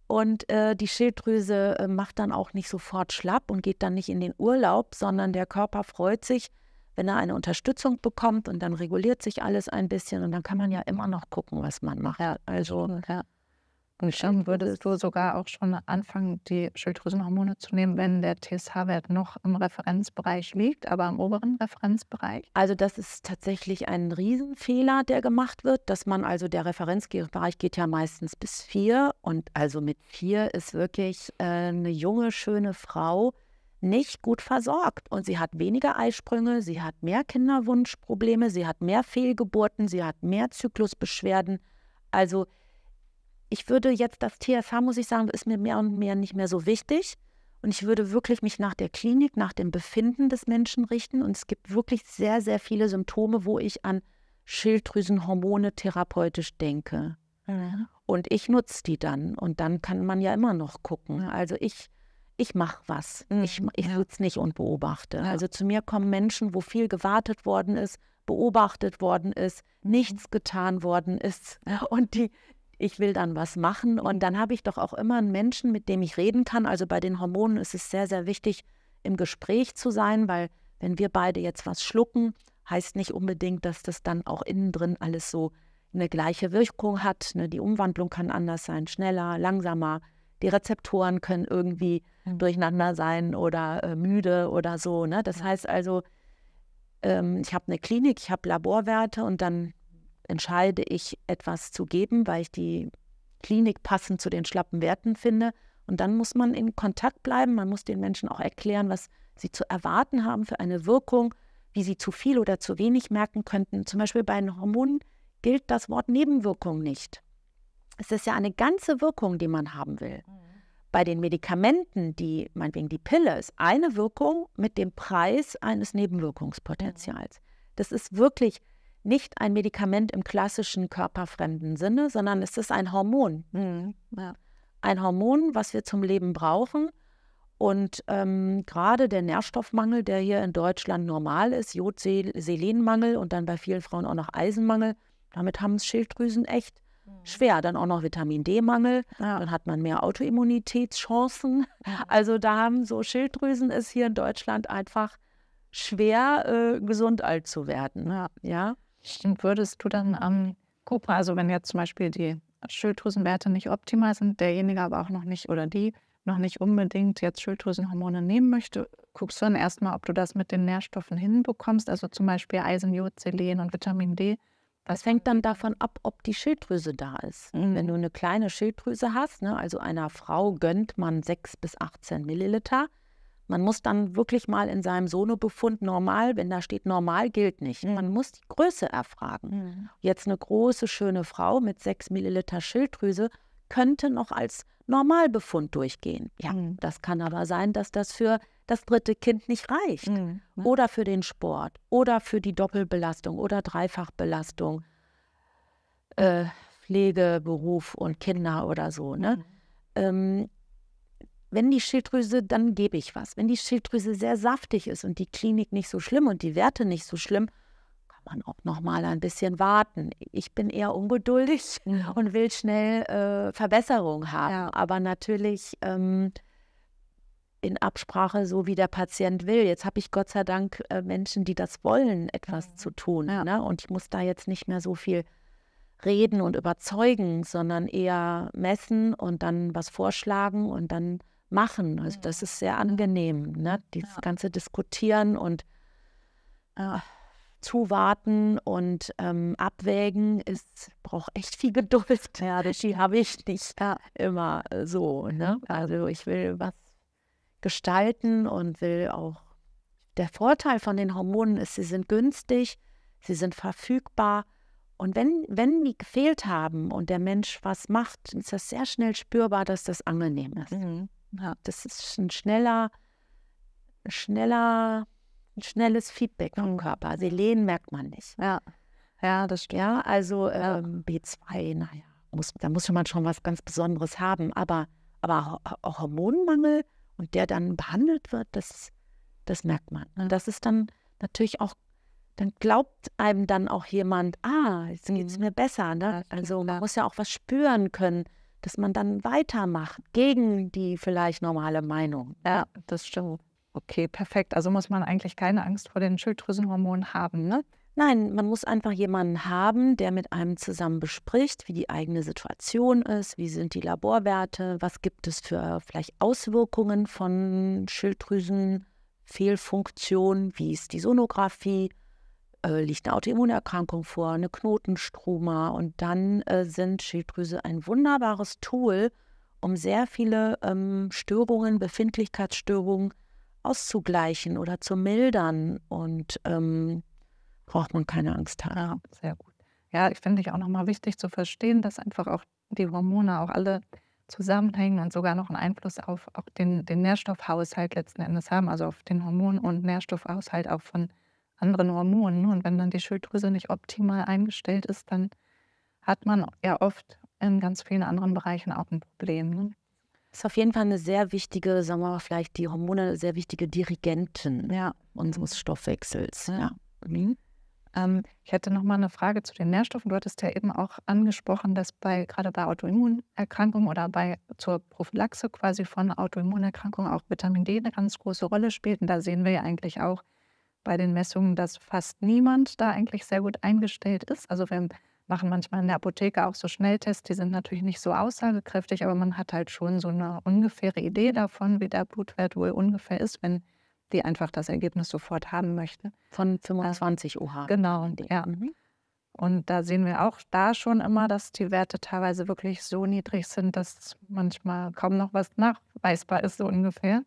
und äh, die Schilddrüse äh, macht dann auch nicht sofort schlapp und geht dann nicht in den Urlaub, sondern der Körper freut sich, wenn er eine Unterstützung bekommt und dann reguliert sich alles ein bisschen und dann kann man ja immer noch gucken, was man macht. Ja, also, ja. Und dann würdest du sogar auch schon anfangen, die Schilddrüsenhormone zu nehmen, wenn der TSH-Wert noch im Referenzbereich liegt, aber im oberen Referenzbereich? Also das ist tatsächlich ein Riesenfehler, der gemacht wird, dass man also der Referenzbereich geht ja meistens bis vier und also mit vier ist wirklich äh, eine junge, schöne Frau nicht gut versorgt und sie hat weniger Eisprünge, sie hat mehr Kinderwunschprobleme, sie hat mehr Fehlgeburten, sie hat mehr Zyklusbeschwerden. Also ich würde jetzt das TSH, muss ich sagen, ist mir mehr und mehr nicht mehr so wichtig. Und ich würde wirklich mich nach der Klinik, nach dem Befinden des Menschen richten. Und es gibt wirklich sehr, sehr viele Symptome, wo ich an Schilddrüsenhormone therapeutisch denke. Ja. Mhm. Und ich nutze die dann. Und dann kann man ja immer noch gucken. Also ich, ich mache was. Mhm. Ich, ich sitze nicht und beobachte. Ja. Also zu mir kommen Menschen, wo viel gewartet worden ist, beobachtet worden ist, mhm. nichts getan worden ist. Und die, ich will dann was machen. Und dann habe ich doch auch immer einen Menschen, mit dem ich reden kann. Also bei den Hormonen ist es sehr, sehr wichtig, im Gespräch zu sein, weil wenn wir beide jetzt was schlucken, heißt nicht unbedingt, dass das dann auch innen drin alles so eine gleiche Wirkung hat. Ne, die Umwandlung kann anders sein, schneller, langsamer. Die Rezeptoren können irgendwie hm. durcheinander sein oder äh, müde oder so. Ne? Das heißt also, ähm, ich habe eine Klinik, ich habe Laborwerte und dann entscheide ich, etwas zu geben, weil ich die Klinik passend zu den schlappen Werten finde. Und dann muss man in Kontakt bleiben, man muss den Menschen auch erklären, was sie zu erwarten haben für eine Wirkung, wie sie zu viel oder zu wenig merken könnten. Zum Beispiel bei den Hormonen gilt das Wort Nebenwirkung nicht. Es ist ja eine ganze Wirkung, die man haben will. Mhm. Bei den Medikamenten, die meinetwegen die Pille ist, eine Wirkung mit dem Preis eines Nebenwirkungspotenzials. Mhm. Das ist wirklich nicht ein Medikament im klassischen körperfremden Sinne, sondern es ist ein Hormon. Mhm. Ja. Ein Hormon, was wir zum Leben brauchen. Und ähm, gerade der Nährstoffmangel, der hier in Deutschland normal ist, Jod, Selenmangel und dann bei vielen Frauen auch noch Eisenmangel, damit haben es Schilddrüsen echt mhm. schwer. Dann auch noch Vitamin D-Mangel, ja. dann hat man mehr Autoimmunitätschancen. <laughs> Also da haben so Schilddrüsen ist hier in Deutschland einfach schwer, äh, gesund alt zu werden. Ja. ja? Und würdest du dann am ähm, Gruppe, also wenn jetzt zum Beispiel die Schilddrüsenwerte nicht optimal sind, derjenige aber auch noch nicht oder die noch nicht unbedingt jetzt Schilddrüsenhormone nehmen möchte, guckst du dann erstmal, ob du das mit den Nährstoffen hinbekommst, also zum Beispiel Eisen, Jod, Selen und Vitamin D. Das hängt dann davon ab, ob die Schilddrüse da ist. Mhm. Wenn du eine kleine Schilddrüse hast, ne, also einer Frau gönnt man 6 bis 18 Milliliter, man muss dann wirklich mal in seinem Sonobefund normal, wenn da steht normal, gilt nicht. Mhm. Man muss die Größe erfragen. Mhm. Jetzt eine große, schöne Frau mit 6 Milliliter Schilddrüse könnte noch als Normalbefund durchgehen. Ja, mhm. das kann aber sein, dass das für das dritte Kind nicht reicht. Ne? Oder für den Sport oder für die Doppelbelastung oder Dreifachbelastung. Äh, Pflege, Beruf und Kinder oder so. Ne? Mhm. Ähm, wenn die Schilddrüse, dann gebe ich was. Wenn die Schilddrüse sehr saftig ist und die Klinik nicht so schlimm und die Werte nicht so schlimm, kann man auch noch mal ein bisschen warten. Ich bin eher ungeduldig und will schnell äh, Verbesserung haben. Ja. Aber natürlich ähm, in Absprache, so wie der Patient will. Jetzt habe ich Gott sei Dank äh, Menschen, die das wollen, etwas mhm. zu tun. Ja. Ne? Und ich muss da jetzt nicht mehr so viel reden und überzeugen, sondern eher messen und dann was vorschlagen und dann machen. Also das ist sehr angenehm, ne? dieses ja. ganze Diskutieren und äh, zuwarten und ähm, abwägen ist braucht echt viel Geduld. Ja, die habe ich nicht ja. immer so. Ne? Also ich will was gestalten und will auch. Der Vorteil von den Hormonen ist, sie sind günstig, sie sind verfügbar. Und wenn, wenn die gefehlt haben und der Mensch was macht, ist das sehr schnell spürbar, dass das angenehm ist. Mhm. Ja, das ist ein schneller, schneller, ein schnelles Feedback vom mhm. Körper. Selen merkt man nicht. Ja, ja das stimmt. Ja, also Ähm, B2, naja, muss, da muss man schon was ganz Besonderes haben. Aber, aber auch Hormonmangel und der dann behandelt wird, das, das merkt man. Und ne? das ist dann natürlich auch, dann glaubt einem dann auch jemand, ah, jetzt geht es mhm. mir besser. Ne? Also man muss ja auch was spüren können dass man dann weitermacht gegen die vielleicht normale Meinung. Ne? Ja, das stimmt. Okay, perfekt. Also muss man eigentlich keine Angst vor den Schilddrüsenhormonen haben, ne? Nein, man muss einfach jemanden haben, der mit einem zusammen bespricht, wie die eigene Situation ist, wie sind die Laborwerte, was gibt es für vielleicht Auswirkungen von Schilddrüsenfehlfunktionen, wie ist die Sonographie, äh, liegt eine Autoimmunerkrankung vor, eine Knotenstruma und dann äh, sind Schilddrüse ein wunderbares Tool, um sehr viele ähm, Störungen, Befindlichkeitsstörungen auszugleichen oder zu mildern und ähm, braucht man keine Angst haben. Ja, sehr gut. Ja, ich finde ich auch nochmal wichtig zu verstehen, dass einfach auch die Hormone auch alle zusammenhängen und sogar noch einen Einfluss auf, auf den, den Nährstoffhaushalt letzten Endes haben, also auf den Hormon- und Nährstoffhaushalt auch von anderen Hormonen. Und wenn dann die Schilddrüse nicht optimal eingestellt ist, dann hat man ja oft in ganz vielen anderen Bereichen auch ein Problem. Ne? Ist auf jeden Fall eine sehr wichtige, sagen wir mal, vielleicht die Hormone, sehr wichtige Dirigenten ja. unseres Stoffwechsels. Ja. Mhm. Ähm, ich hätte noch mal eine Frage zu den Nährstoffen. Du hattest ja eben auch angesprochen, dass bei gerade bei Autoimmunerkrankungen oder bei zur Prophylaxe quasi von Autoimmunerkrankungen auch Vitamin D eine ganz große Rolle spielt. Und da sehen wir ja eigentlich auch, bei den Messungen, dass fast niemand da eigentlich sehr gut eingestellt ist. Also wir machen manchmal in der Apotheke auch so Schnelltests, die sind natürlich nicht so aussagekräftig, aber man hat halt schon so eine ungefähre Idee davon, wie der Blutwert wohl ungefähr ist, wenn die einfach das Ergebnis sofort haben möchte. Von 25 äh, OH. Genau, ja. Mhm. Und da sehen wir auch da schon immer, dass die Werte teilweise wirklich so niedrig sind, dass manchmal kaum noch was nachweisbar ist, so ungefähr.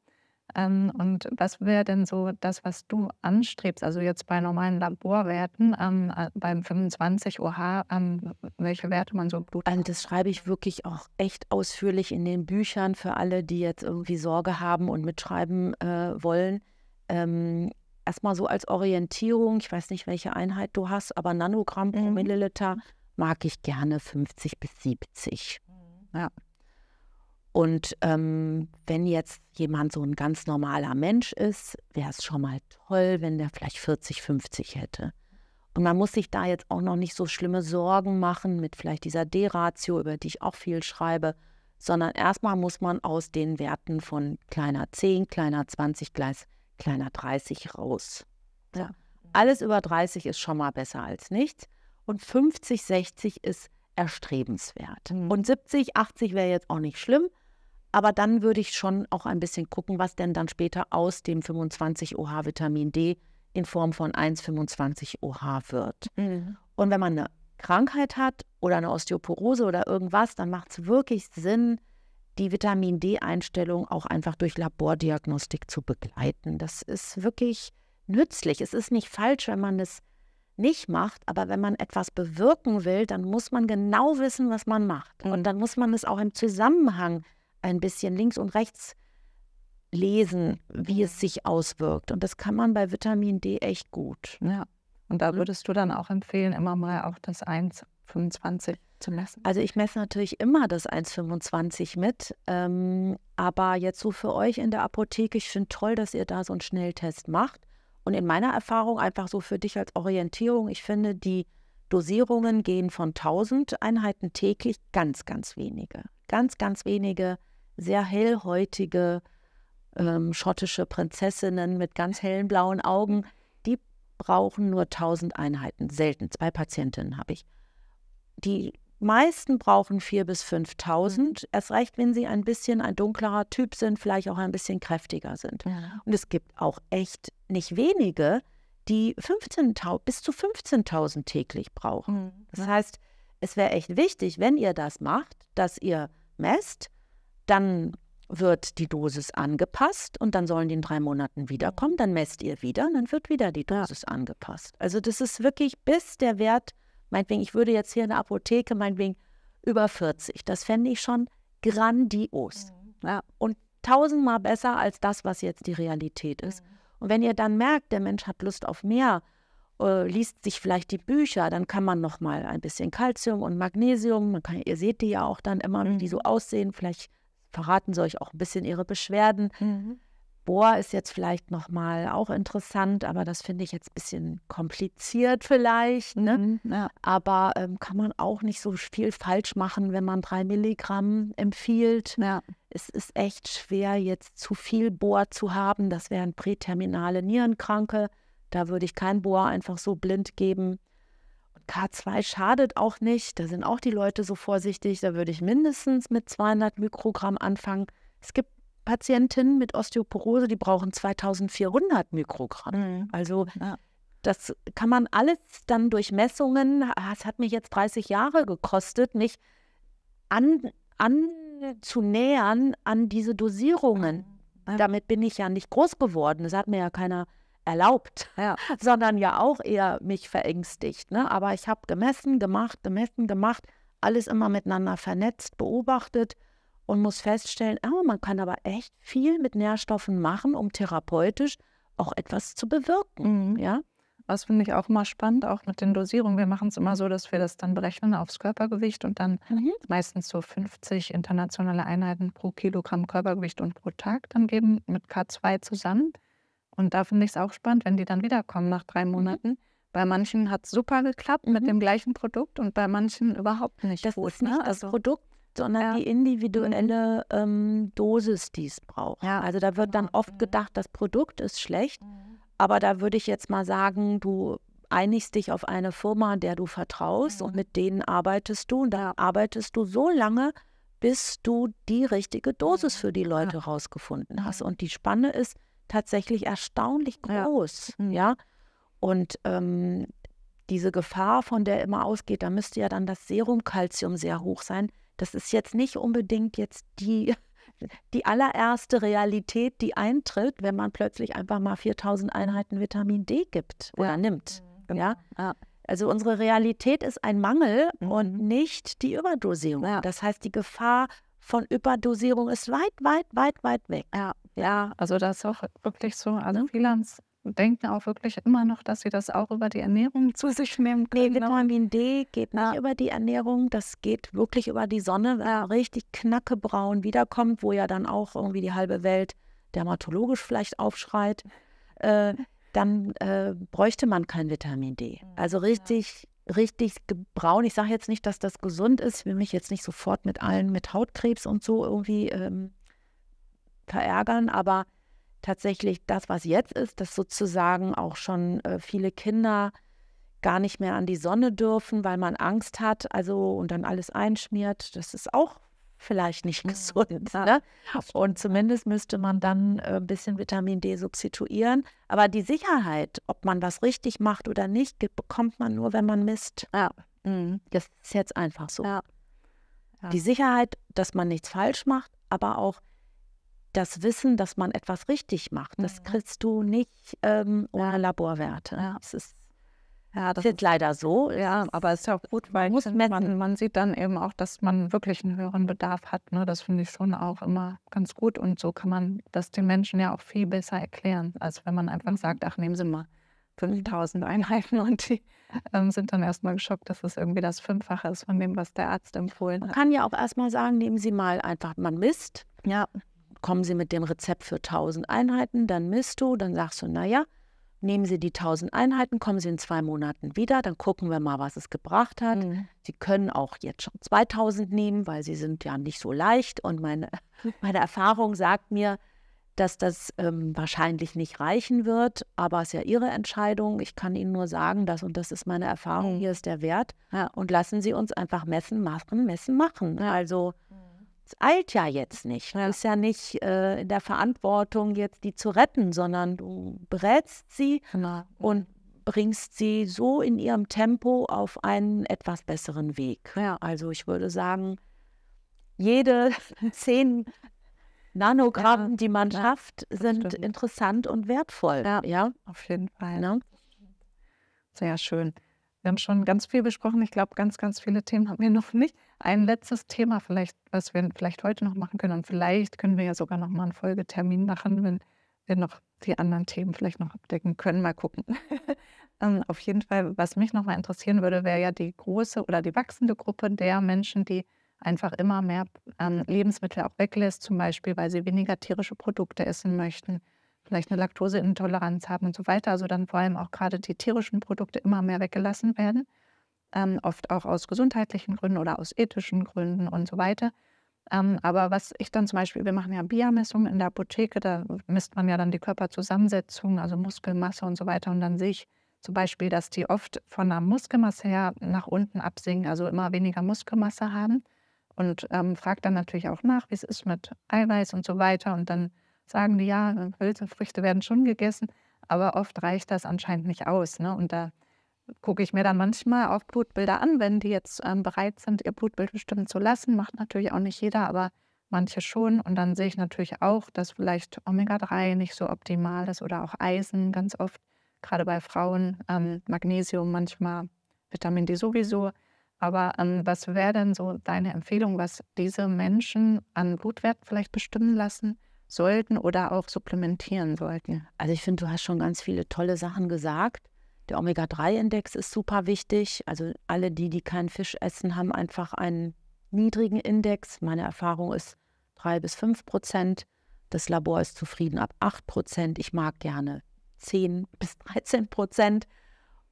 Ähm, und was wäre denn so das, was du anstrebst? Also jetzt bei normalen Laborwerten, ähm, äh, beim 25 OH, ähm, welche Werte man so im Blut also hat? Das schreibe ich wirklich auch echt ausführlich in den Büchern für alle, die jetzt irgendwie Sorge haben und mitschreiben äh, wollen. Ähm, erstmal so als Orientierung, ich weiß nicht, welche Einheit du hast, aber Nanogramm pro mhm. Milliliter mag ich gerne 50 bis 70. Mhm. Ja. Und ähm, wenn jetzt jemand so ein ganz normaler Mensch ist, wäre es schon mal toll, wenn der vielleicht 40, 50 hätte. Und man muss sich da jetzt auch noch nicht so schlimme Sorgen machen mit vielleicht dieser D-Ratio, über die ich auch viel schreibe, sondern erstmal muss man aus den Werten von kleiner 10, kleiner 20, kleiner 30 raus. Ja. Alles über 30 ist schon mal besser als nichts. Und 50, 60 ist erstrebenswert. Mhm. Und 70, 80 wäre jetzt auch nicht schlimm, aber dann würde ich schon auch ein bisschen gucken, was denn dann später aus dem 25 OH Vitamin D in Form von 1,25 OH wird. Mhm. Und wenn man eine Krankheit hat oder eine Osteoporose oder irgendwas, dann macht es wirklich Sinn, die Vitamin D-Einstellung auch einfach durch Labordiagnostik zu begleiten. Das ist wirklich nützlich. Es ist nicht falsch, wenn man es nicht macht, aber wenn man etwas bewirken will, dann muss man genau wissen, was man macht. Und mhm. dann muss man es auch im Zusammenhang ein bisschen links und rechts lesen, wie es sich auswirkt. Und das kann man bei Vitamin D echt gut. Ne? Ja. Und da mhm. würdest du dann auch empfehlen, immer mal auch das 1,25 zu messen? Also ich messe natürlich immer das 1,25 mit. Ähm, aber jetzt so für euch in der Apotheke, ich finde toll, dass ihr da so einen Schnelltest macht. Und in meiner Erfahrung einfach so für dich als Orientierung, ich finde, die Dosierungen gehen von 1000 Einheiten täglich ganz, ganz wenige. Ganz, ganz wenige sehr hellhäutige ähm, schottische Prinzessinnen mit ganz hellen blauen Augen, die brauchen nur 1000 Einheiten, selten. Zwei Patientinnen habe ich. Die meisten brauchen 4.000 bis 5.000. Mhm. Es reicht, wenn sie ein bisschen ein dunklerer Typ sind, vielleicht auch ein bisschen kräftiger sind. Ja. Und es gibt auch echt nicht wenige, die 15 bis zu 15.000 täglich brauchen. Mhm. Das heißt, es wäre echt wichtig, wenn ihr das macht, dass ihr messt, dann wird die Dosis angepasst und dann sollen die in drei Monaten wiederkommen. Dann messt ihr wieder und dann wird wieder die Dosis ja. angepasst. Also das ist wirklich bis der Wert, meinetwegen, ich würde jetzt hier in der Apotheke, meinetwegen, über 40. Das fände ich schon grandios. Mhm. Ja, und tausendmal besser als das, was jetzt die Realität ist. Mhm. Und wenn ihr dann merkt, der Mensch hat Lust auf mehr, äh, liest sich vielleicht die Bücher, dann kann man noch mal ein bisschen Kalzium und Magnesium, man kann, ihr seht die ja auch dann immer, mhm. wie die so mhm. aussehen, vielleicht verraten sie euch auch ein bisschen ihre Beschwerden. Mhm. Bohr ist jetzt vielleicht nochmal auch interessant, aber das finde ich jetzt ein bisschen kompliziert vielleicht. Ne? Mhm, ja. Aber ähm, kann man auch nicht so viel falsch machen, wenn man drei Milligramm empfiehlt. Ja. Es ist echt schwer, jetzt zu viel Bohr zu haben. Das wären präterminale Nierenkranke. Da würde ich kein Bohr einfach so blind geben. K2 schadet auch nicht. Da sind auch die Leute so vorsichtig. Da würde ich mindestens mit 200 Mikrogramm anfangen. Es gibt Patientinnen mit Osteoporose, die brauchen 2400 Mikrogramm. Mhm. Also ja. das kann man alles dann durch Messungen, es hat mich jetzt 30 Jahre gekostet, mich an, anzunähern an diese Dosierungen. Mhm. Damit bin ich ja nicht groß geworden. Das hat mir ja keiner erlaubt, ja. <laughs> sondern ja auch eher mich verängstigt. Ne? Aber ich habe gemessen, gemacht, gemessen, gemacht, alles immer miteinander vernetzt, beobachtet und muss feststellen, oh, man kann aber echt viel mit Nährstoffen machen, um therapeutisch auch etwas zu bewirken. Mhm. Ja? Das finde ich auch immer spannend, auch mit den Dosierungen. Wir machen es immer so, dass wir das dann berechnen aufs Körpergewicht und dann mhm. meistens so 50 internationale Einheiten pro Kilogramm Körpergewicht und pro Tag dann geben mit K2 zusammen. Und da finde ich es auch spannend, wenn die dann wiederkommen nach drei mhm. Monaten. Mhm. Bei manchen hat es super geklappt mhm. mit dem gleichen Produkt und bei manchen überhaupt nicht. Das gut, ist nicht ne? das also, Produkt, sondern ja. die individuelle mhm. ähm, Dosis, die es braucht. Ja. Also da wird dann genau. oft mhm. gedacht, das Produkt ist schlecht, aber da würde ich jetzt mal sagen, du einigst dich auf eine Firma, der du vertraust mhm. und mit denen arbeitest du und da arbeitest du so lange, bis du die richtige Dosis für die Leute ja. rausgefunden hast. Und die Spanne ist tatsächlich erstaunlich groß. Ja. Hm. ja? Und ähm, diese Gefahr, von der immer ausgeht, da müsste ja dann das Serumkalzium sehr hoch sein. Das ist jetzt nicht unbedingt jetzt die, <laughs> die allererste Realität, die eintritt, wenn man plötzlich einfach mal 4000 Einheiten Vitamin D gibt oder ja. nimmt. Hm. Ja? ja? Also unsere Realität ist ein Mangel mhm. und nicht die Überdosierung. Ja. Das heißt, die Gefahr von Überdosierung ist weit, weit, weit, weit weg. Ja. Ja, also das ist auch äh, wirklich so. Alle also ne? Freelance denken auch wirklich immer noch, dass sie das auch über die Ernährung <laughs> zu sich nehmen können. Nee, Vitamin D geht nicht ja. über die Ernährung, das geht wirklich über die Sonne, wenn er richtig knackebraun wiederkommt, wo ja dann auch irgendwie die halbe Welt dermatologisch vielleicht aufschreit, äh, dann äh, bräuchte man kein Vitamin D. Hm, also richtig, richtig braun. Ich sage jetzt nicht, dass das gesund ist, ich will mich jetzt nicht sofort mit allen mit Hautkrebs und so irgendwie ähm, verärgern, aber tatsächlich das, was jetzt ist, dass sozusagen auch schon äh, viele Kinder gar nicht mehr an die Sonne dürfen, weil man Angst hat, also und dann alles einschmiert, das ist auch vielleicht nicht <laughs> gesund. Ja, ne? Und zumindest müsste man dann äh, ein bisschen Vitamin D substituieren. Aber die Sicherheit, ob man was richtig macht oder nicht, bekommt man nur, wenn man misst. Ja. Mhm. Das ist jetzt einfach so. Ja. Die Sicherheit, dass man nichts falsch macht, aber auch das Wissen, dass man etwas richtig macht, mhm. das kriegst du nicht ähm, ohne ja. Laborwerte. Ja. Das ist ja, das ist leider so. Ja, aber es ist ja auch gut, weil man, man, sieht dann eben auch, dass man wirklich einen höheren Bedarf hat. Ne? Das finde ich schon auch immer ganz gut. Und so kann man das den Menschen ja auch viel besser erklären, als wenn man einfach mhm. sagt, ach, nehmen Sie mal 5000 mhm. Einheiten und die ähm, sind dann erstmal geschockt, dass es irgendwie das Fünffache ist von dem, was der Arzt empfohlen hat. Man kann ja auch erstmal sagen, nehmen Sie mal einfach, man misst. Ja kommen sie mit dem Rezept für 1000 Einheiten, dann misst du, dann sagst du, naja, nehmen sie die 1000 Einheiten, kommen sie in zwei Monaten wieder, dann gucken wir mal, was es gebracht hat. Mhm. Sie können auch jetzt schon 2000 nehmen, weil sie sind ja nicht so leicht und meine, <laughs> meine Erfahrung sagt mir, dass das ähm, wahrscheinlich nicht reichen wird, aber es ist ja Ihre Entscheidung. Ich kann Ihnen nur sagen, das und das ist meine Erfahrung, mhm. hier ist der Wert. Ja. Und lassen Sie uns einfach messen, machen, messen, machen. Ja. Also mhm eilt ja jetzt nicht. Du ne? bist ja nicht äh, in der Verantwortung, jetzt die zu retten, sondern du berätst sie ja. Genau. und bringst sie so in ihrem Tempo auf einen etwas besseren Weg. Ja. Also ich würde sagen, jede <laughs> zehn Nanogramm, ja, die man ja, schafft, sind interessant und wertvoll. Ja, ja. auf jeden Fall. Ne? Sehr schön. Wir haben schon ganz viel besprochen. Ich glaube, ganz, ganz viele Themen haben wir noch nicht. Ein letztes Thema vielleicht, was wir vielleicht heute noch machen können. Und vielleicht können wir ja sogar noch mal einen Folgetermin machen, wenn wir noch die anderen Themen vielleicht noch abdecken können. Mal gucken. <laughs> Ähm, auf jeden Fall, was mich noch mal interessieren würde, wäre ja die große oder die wachsende Gruppe der Menschen, die einfach immer mehr ähm, Lebensmittel auch weglässt, zum Beispiel, weil sie weniger tierische Produkte essen möchten vielleicht eine Laktoseintoleranz haben und so weiter. Also dann vor allem auch gerade die tierischen Produkte immer mehr weggelassen werden, ähm, oft auch aus gesundheitlichen Gründen oder aus ethischen Gründen und so weiter. Ähm, aber was ich dann zum Beispiel, wir machen ja bia in der Apotheke, da misst man ja dann die Körperzusammensetzung, also Muskelmasse und so weiter. Und dann sehe ich zum Beispiel, dass die oft von der Muskelmasse her nach unten absinken, also immer weniger Muskelmasse haben. Und ähm, frage dann natürlich auch nach, wie es ist mit Eiweiß und so weiter. Und dann sagen die, ja, Hülsenfrüchte werden schon gegessen, aber oft reicht das anscheinend nicht aus. Ne? Und da gucke ich mir dann manchmal auch Blutbilder an, wenn die jetzt ähm, bereit sind, ihr Blutbild bestimmen zu lassen. Macht natürlich auch nicht jeder, aber manche schon. Und dann sehe ich natürlich auch, dass vielleicht Omega-3 nicht so optimal ist oder auch Eisen ganz oft, gerade bei Frauen, ähm, Magnesium manchmal, Vitamin D sowieso. Aber ähm, was wäre denn so deine Empfehlung, was diese Menschen an Blutwert vielleicht bestimmen lassen? sollten oder auch supplementieren sollten. Also ich finde, du hast schon ganz viele tolle Sachen gesagt. Der Omega-3-Index ist super wichtig. Also alle die, die keinen Fisch essen, haben einfach einen niedrigen Index. Meine Erfahrung ist 3 bis 5 Prozent. Das Labor ist zufrieden ab 8 Prozent. Ich mag gerne 10 <laughs> bis 13 Prozent.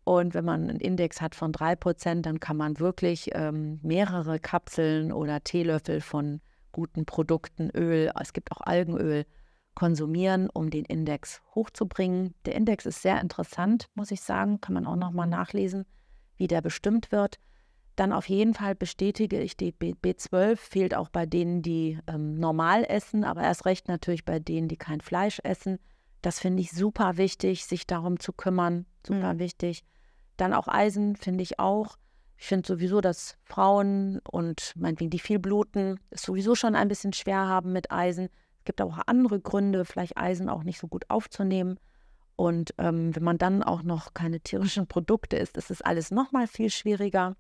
Und wenn man einen Index hat von 3 Prozent, dann kann man wirklich ähm, mehrere Kapseln oder Teelöffel von guten Produkten, Öl, es gibt auch Algenöl, konsumieren, um den Index hochzubringen. Der Index ist sehr interessant, muss ich sagen, kann man auch nochmal nachlesen, wie der bestimmt wird. Dann auf jeden Fall bestätige ich die B12, fehlt auch bei denen, die ähm, normal essen, aber erst recht natürlich bei denen, die kein Fleisch essen. Das finde ich super wichtig, sich darum zu kümmern, super mhm. wichtig. Dann auch Eisen finde ich auch. Ich finde sowieso, dass Frauen und meinetwegen die viel bluten, es sowieso schon ein bisschen schwer haben mit Eisen. Es gibt auch andere Gründe, vielleicht Eisen auch nicht so gut aufzunehmen. Und ähm, wenn man dann auch noch keine tierischen Produkte isst, ist es alles nochmal viel schwieriger.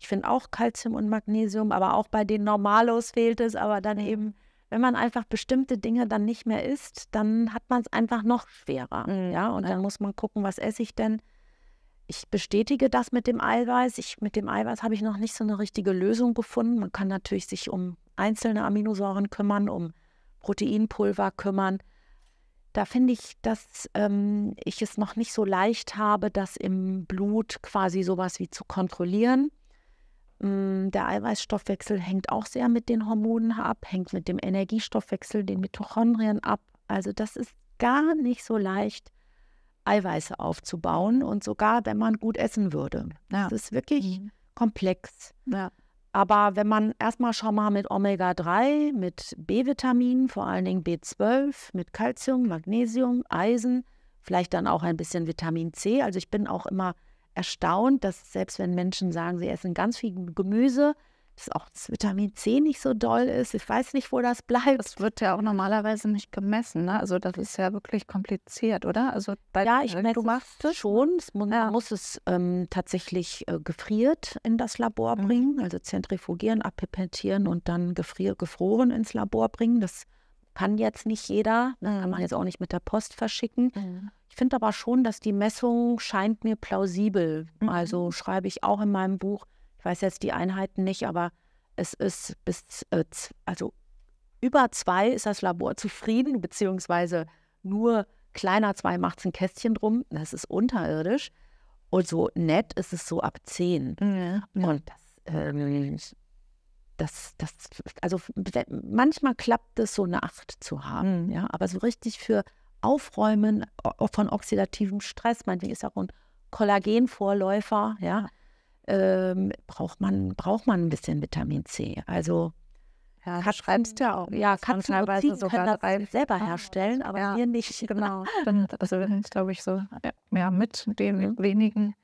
Ich finde auch Kalzium und Magnesium, aber auch bei den Normalos fehlt es. Aber dann mhm. eben, wenn man einfach bestimmte Dinge dann nicht mehr isst, dann hat man es einfach noch schwerer. Mhm. Ja, und dann muss man gucken, was esse ich denn? ich bestätige das mit dem Eiweiß. Ich, mit dem Eiweiß habe ich noch nicht so eine richtige Lösung gefunden. Man kann natürlich sich um einzelne Aminosäuren kümmern, um Proteinpulver kümmern. Da finde ich, dass ähm, ich es noch nicht so leicht habe, das im Blut quasi sowas wie zu kontrollieren. Mm, der Eiweißstoffwechsel hängt auch sehr mit den Hormonen ab, hängt mit dem Energiestoffwechsel, den Mitochondrien ab. Also das ist gar nicht so leicht Eiweiße aufzubauen und sogar, wenn man gut essen würde. Ja. Das ist wirklich mhm. komplex. Ja. Aber wenn man erstmal schon mal mit Omega-3, mit B-Vitaminen, vor allen Dingen B12, mit Kalzium, Magnesium, Eisen, vielleicht dann auch ein bisschen Vitamin C. Also ich bin auch immer erstaunt, dass selbst wenn Menschen sagen, sie essen ganz viel Gemüse, dass auch das Vitamin C nicht so doll ist. Ich weiß nicht, wo das bleibt. Das wird ja auch normalerweise nicht gemessen. Ne? Also das ist ja wirklich kompliziert, oder? Also ja, ich äh, meine, du machst es schon. Es muss, ja. Man muss es ähm, tatsächlich äh, gefriert in das Labor mhm. bringen, also zentrifugieren, abpipettieren und dann gefrier, gefroren ins Labor bringen. Das kann jetzt nicht jeder, das kann man mhm. jetzt auch nicht mit der Post verschicken. Mhm. Ich finde aber schon, dass die Messung scheint mir plausibel. Mhm. Also schreibe ich auch in meinem Buch, ich weiß jetzt die Einheiten nicht, aber es ist bis, äh, also über zwei ist das Labor zufrieden, beziehungsweise nur kleiner zwei macht es ein Kästchen drum. Das ist unterirdisch. Und so nett ist es so ab zehn. Ja, Und das, äh, das, das, also manchmal klappt es, so eine Acht zu haben, mhm. ja, aber so richtig für Aufräumen von oxidativem Stress, meinetwegen ist auch ein Kollagenvorläufer, ja, ähm, braucht, man, braucht man ein bisschen Vitamin C. Also ja, Katzen, schreibst ja auch. Ja, Katzen und Ziegen können das rein. selber ah, herstellen, aber ja, wir nicht. <laughs> Genau. Also, bin, also glaube ich so ja, mit den mhm. wenigen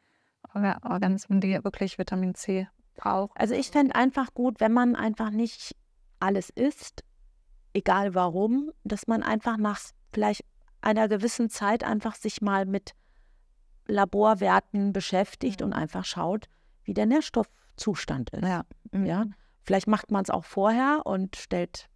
Organismen, die wirklich Vitamin C brauchen. Also ich fände einfach gut, wenn man einfach nicht alles isst, egal warum, dass man einfach nach vielleicht einer gewissen Zeit einfach sich mal mit Laborwerten beschäftigt mhm. und einfach schaut, wie der Nährstoffzustand ist. Ja. Mhm. ja? Vielleicht macht man es auch vorher und stellt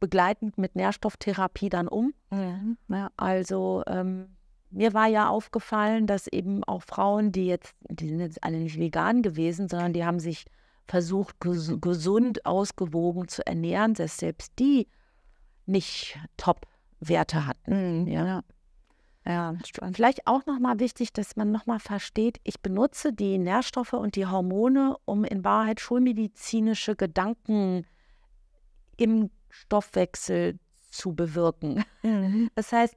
begleitend mit Nährstofftherapie dann um. Ja. Ja, also ähm, mir war ja aufgefallen, dass eben auch Frauen, die jetzt, die sind jetzt alle nicht vegan gewesen, sondern die haben sich versucht, ges gesund, ausgewogen zu ernähren, dass selbst die nicht Top-Werte hatten. Mhm. Ja. Ja, vielleicht auch nochmal wichtig, dass man nochmal versteht, ich benutze die Nährstoffe und die Hormone, um in Wahrheit schulmedizinische Gedanken im Stoffwechsel zu bewirken. Mhm. Das heißt,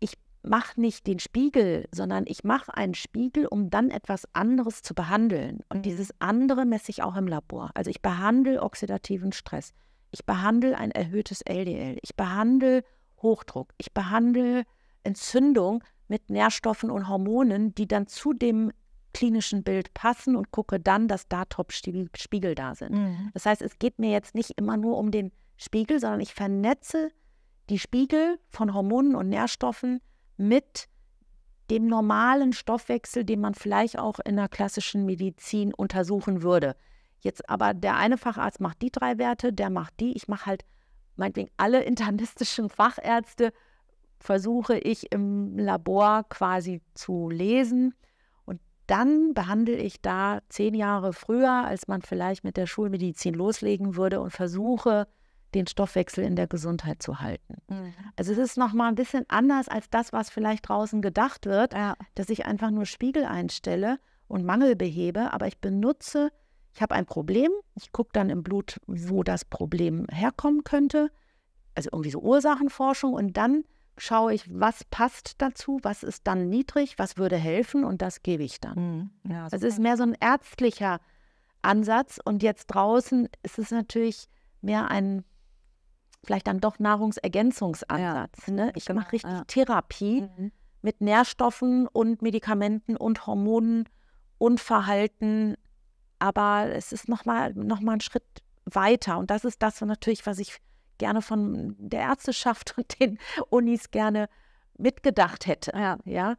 ich mache nicht den Spiegel, sondern ich mache einen Spiegel, um dann etwas anderes zu behandeln. Und dieses andere messe ich auch im Labor. Also ich behandle oxidativen Stress. Ich behandle ein erhöhtes LDL. Ich behandle Hochdruck. Ich behandle Entzündung mit Nährstoffen und Hormonen, die dann zu dem klinischen Bild passen und gucke dann, dass da Top-Spiegel da sind. Mhm. Das heißt, es geht mir jetzt nicht immer nur um den Spiegel, sondern ich vernetze die Spiegel von Hormonen und Nährstoffen mit dem normalen Stoffwechsel, den man vielleicht auch in der klassischen Medizin untersuchen würde. Jetzt aber der eine Facharzt macht die drei Werte, der macht die. Ich mache halt meinetwegen alle <laughs> internistischen Fachärzte versuche ich im Labor quasi zu lesen. Und dann behandle ich da zehn Jahre früher, als man vielleicht mit der Schulmedizin loslegen würde und versuche, den Stoffwechsel in der Gesundheit zu halten. Mhm. Also es ist nochmal ein bisschen anders als das, was vielleicht draußen gedacht wird, ja. dass ich einfach nur Spiegel einstelle und Mangel behebe, aber ich benutze, ich habe ein Problem, ich gucke dann im Blut, wo das Problem herkommen könnte, also irgendwie so Ursachenforschung und dann schaue ich, was passt dazu, was ist dann niedrig, was würde helfen und das gebe ich dann. Mhm. Ja, also es ist mehr so ein ärztlicher Ansatz und jetzt draußen ist es natürlich mehr ein vielleicht dann doch Nahrungsergänzungsansatz. Ja. Ne? Ich genau. mache richtig ja. Therapie mhm. mit Nährstoffen und Medikamenten und Hormonen und Verhalten, aber es ist nochmal noch mal ein Schritt weiter und das ist das natürlich, was ich gerne von der Ärzteschaft <laughs> und den Unis gerne mitgedacht hätte. Ja. ja?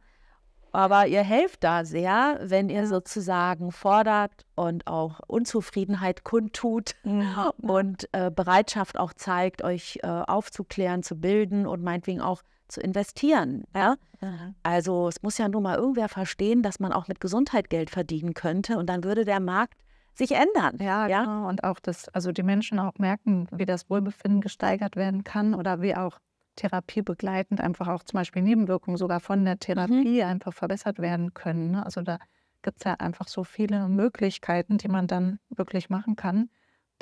Aber ihr helft da sehr, wenn ihr sozusagen fordert und auch Unzufriedenheit kundtut ja. und äh, Bereitschaft auch zeigt, euch äh, aufzuklären, zu bilden und meinetwegen auch zu investieren. Ja? Mhm. Also es muss ja nur mal irgendwer verstehen, dass man auch mit Gesundheit Geld verdienen könnte und dann würde der Markt sich ändern. Ja, ja? Genau. und auch, dass also die Menschen auch merken, wie das Wohlbefinden gesteigert werden kann oder wie auch therapiebegleitend einfach auch zum Beispiel Nebenwirkungen sogar von der mhm. Therapie mhm. einfach verbessert werden können. Ne? Also da gibt es ja einfach so viele Möglichkeiten, die man dann wirklich machen kann,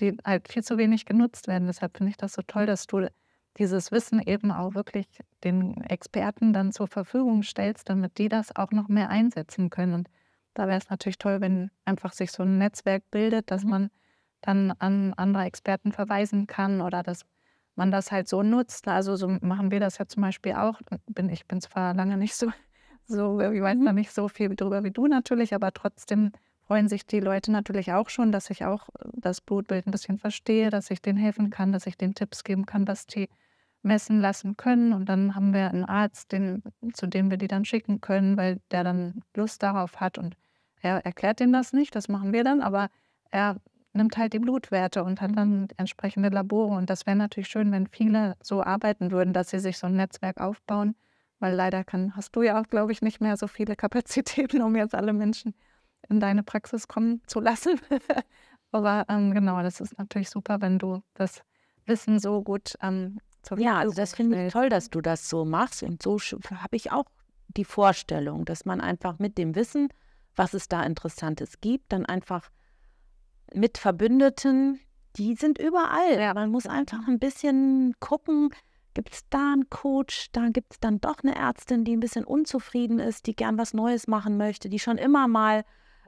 die halt viel zu wenig genutzt werden. Deshalb finde ich das so toll, dass du dieses Wissen eben auch wirklich den Experten dann zur Verfügung stellst, damit die das auch noch mehr einsetzen können. Und da wäre es natürlich toll, wenn einfach sich so ein Netzwerk bildet, dass mhm. man dann an andere Experten verweisen kann oder dass man das halt so nutzt. Also so machen wir das ja zum Beispiel auch. Bin, ich bin zwar lange nicht so, so ich weiß mhm. noch nicht so viel drüber wie du natürlich, aber trotzdem freuen sich die Leute natürlich auch schon, dass ich auch äh, das Blutbild ein bisschen verstehe, dass ich denen helfen kann, dass ich denen Tipps geben kann, was die messen lassen können. Und dann haben wir einen Arzt, den, zu dem wir die dann schicken können, weil der dann Lust darauf hat. Und er erklärt ihm das nicht, das machen wir dann, aber er nimmt halt die Blutwerte und hat dann entsprechende Labore. Und das wäre natürlich schön, wenn viele so arbeiten würden, dass sie sich so ein Netzwerk aufbauen, weil leider kann, hast du ja auch, glaube ich, nicht mehr so viele <laughs> Kapazitäten, um jetzt alle Menschen in deine Praxis kommen zu lassen. <laughs> aber ähm, genau, das ist natürlich super, wenn du das Wissen so gut ähm, zur Ja, also das finde ich toll, dass du das so machst. Und so habe ich auch die Vorstellung, dass man einfach mit dem Wissen, was es da Interessantes gibt, dann einfach mit Verbündeten, die sind überall. Ja. Man muss einfach mhm. ein bisschen gucken, gibt es da einen Coach, da gibt es dann doch eine Ärztin, die ein bisschen unzufrieden ist, die gern was Neues machen möchte, die schon immer mal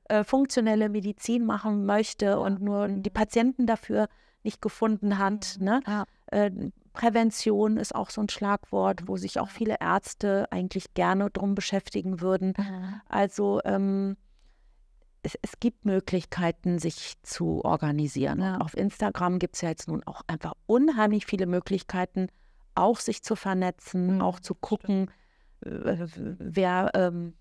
äh, funktionelle Medizin machen möchte und nur die Patienten dafür nicht gefunden hat. Mhm. Ne? Ja. Äh, Prävention ist auch so ein Schlagwort, wo sich auch mhm. viele Ärzte eigentlich gerne drum beschäftigen würden. Also ähm, es, es, gibt Möglichkeiten, sich zu organisieren. Ja. Auf Instagram gibt es ja jetzt nun auch einfach unheimlich viele Möglichkeiten, auch sich zu vernetzen, mhm, auch zu gucken, äh, wer, ähm,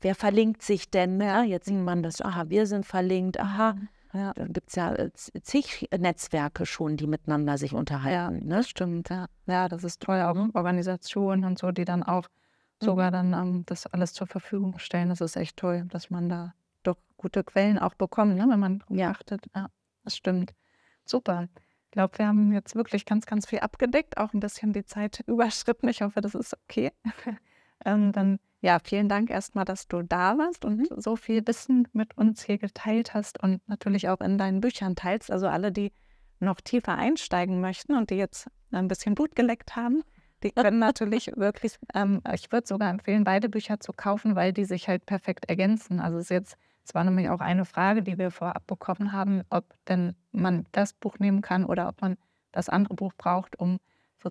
wer verlinkt sich denn. Ja, jetzt sieht man das, aha, wir sind verlinkt, aha, mhm. Ja. Dann gibt es ja äh, zig Netzwerke schon, die miteinander sich unterhalten. Ja, ne? stimmt, ja. Ja, das ist toll. Auch mhm. Organisationen und so, die dann auch mhm. sogar dann um, ähm, das alles zur Verfügung stellen. Das ist echt toll, dass man da doch gute Quellen auch bekommt, ne? wenn man ja. achtet. Ja, das stimmt. Super. Ich glaube, wir haben jetzt wirklich ganz, ganz viel abgedeckt, auch ein bisschen die Zeit <laughs> überschritten. Ich hoffe, das ist okay. <laughs> ähm, dann ja, vielen Dank erstmal, dass du da warst und mhm. so viel Wissen mit uns hier geteilt hast und natürlich auch in deinen Büchern teilst. Also alle, die noch tiefer einsteigen möchten und die jetzt ein bisschen Blut geleckt haben, die <laughs> können natürlich wirklich, ähm, ich würde sogar empfehlen, beide Bücher zu kaufen, weil die sich halt perfekt ergänzen. Also es ist jetzt, es war nämlich auch eine Frage, die wir vorab bekommen haben, ob denn man das Buch nehmen kann oder ob man das andere Buch braucht, um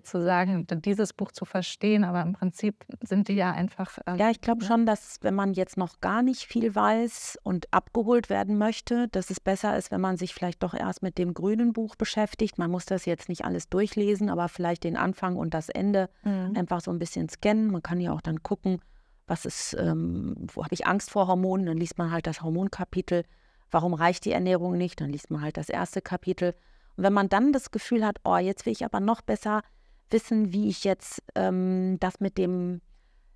sozusagen, dieses Buch zu verstehen. Aber im Prinzip sind die ja einfach. Ähm, ja, ich glaube ja. Ne? schon, dass wenn man jetzt noch gar nicht viel weiß und abgeholt werden möchte, dass es besser ist, wenn man sich vielleicht doch erst mit dem grünen Buch beschäftigt. Man muss das jetzt nicht alles durchlesen, aber vielleicht den Anfang und das Ende mhm. einfach so ein bisschen scannen. Man kann ja auch dann gucken, was ist, ähm, wo habe ich Angst vor Hormonen? Dann liest man halt das Hormonkapitel. Warum reicht die Ernährung nicht? Dann liest man halt das erste Kapitel. Und wenn man dann das Gefühl hat, oh, jetzt will ich aber noch besser wissen, wie ich jetzt ähm, das mit den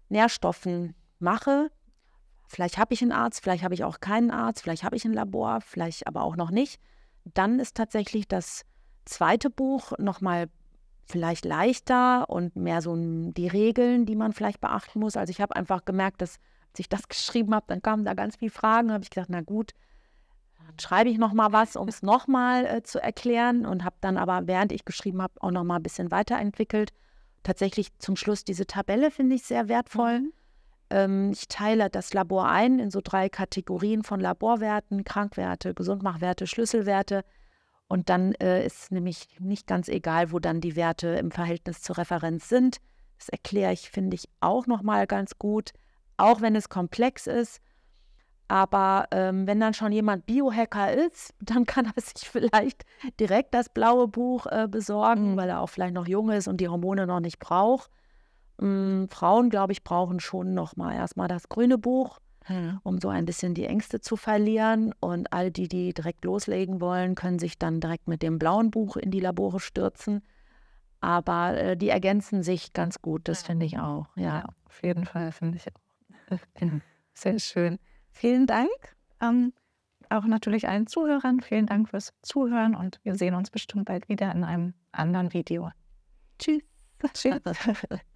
Nährstoffen mache. Vielleicht habe ich einen Arzt, vielleicht habe ich auch keinen Arzt, vielleicht habe ich ein Labor, vielleicht aber auch noch nicht. Dann ist tatsächlich das zweite Buch nochmal vielleicht leichter und mehr so die Regeln, die man vielleicht beachten muss. Also ich habe einfach gemerkt, dass als ich das <laughs> geschrieben habe, dann kamen da ganz viele Fragen. Da habe ich gesagt, na gut, schreibe ich nochmal was, um es nochmal äh, zu erklären und habe dann aber, während ich geschrieben habe, auch nochmal ein bisschen weiterentwickelt. Tatsächlich zum Schluss diese Tabelle finde ich sehr wertvoll. Mhm. Ähm, ich teile das Labor ein in so drei Kategorien von Laborwerten, Krankwerte, Gesundmachwerte, Schlüsselwerte. Und dann äh, ist nämlich nicht ganz egal, wo dann die Werte im Verhältnis zur Referenz sind. Das erkläre ich, finde ich, auch nochmal ganz gut, auch wenn es komplex ist. Aber ähm, wenn dann schon jemand Biohacker ist, <laughs> dann kann er sich vielleicht direkt das blaue Buch äh, besorgen, mhm. weil er auch vielleicht noch jung ist und die Hormone noch nicht braucht. Ähm, Frauen, glaube ich, brauchen schon nochmal erstmal das grüne Buch, mhm. um so ein bisschen die Ängste zu verlieren. Und all die, die direkt loslegen wollen, können sich dann direkt mit dem blauen Buch in die Labore stürzen. Aber äh, die ergänzen sich ganz gut, das ja. finde ich auch. Ja. ja. auf jeden Fall finde ich auch. Äh, <laughs> sehr schön. Vielen Dank. Ähm, auch natürlich allen Zuhörern. Vielen Dank fürs Zuhören und wir sehen uns bestimmt bald wieder in einem anderen Video. Tschüss. Tschüss. <laughs>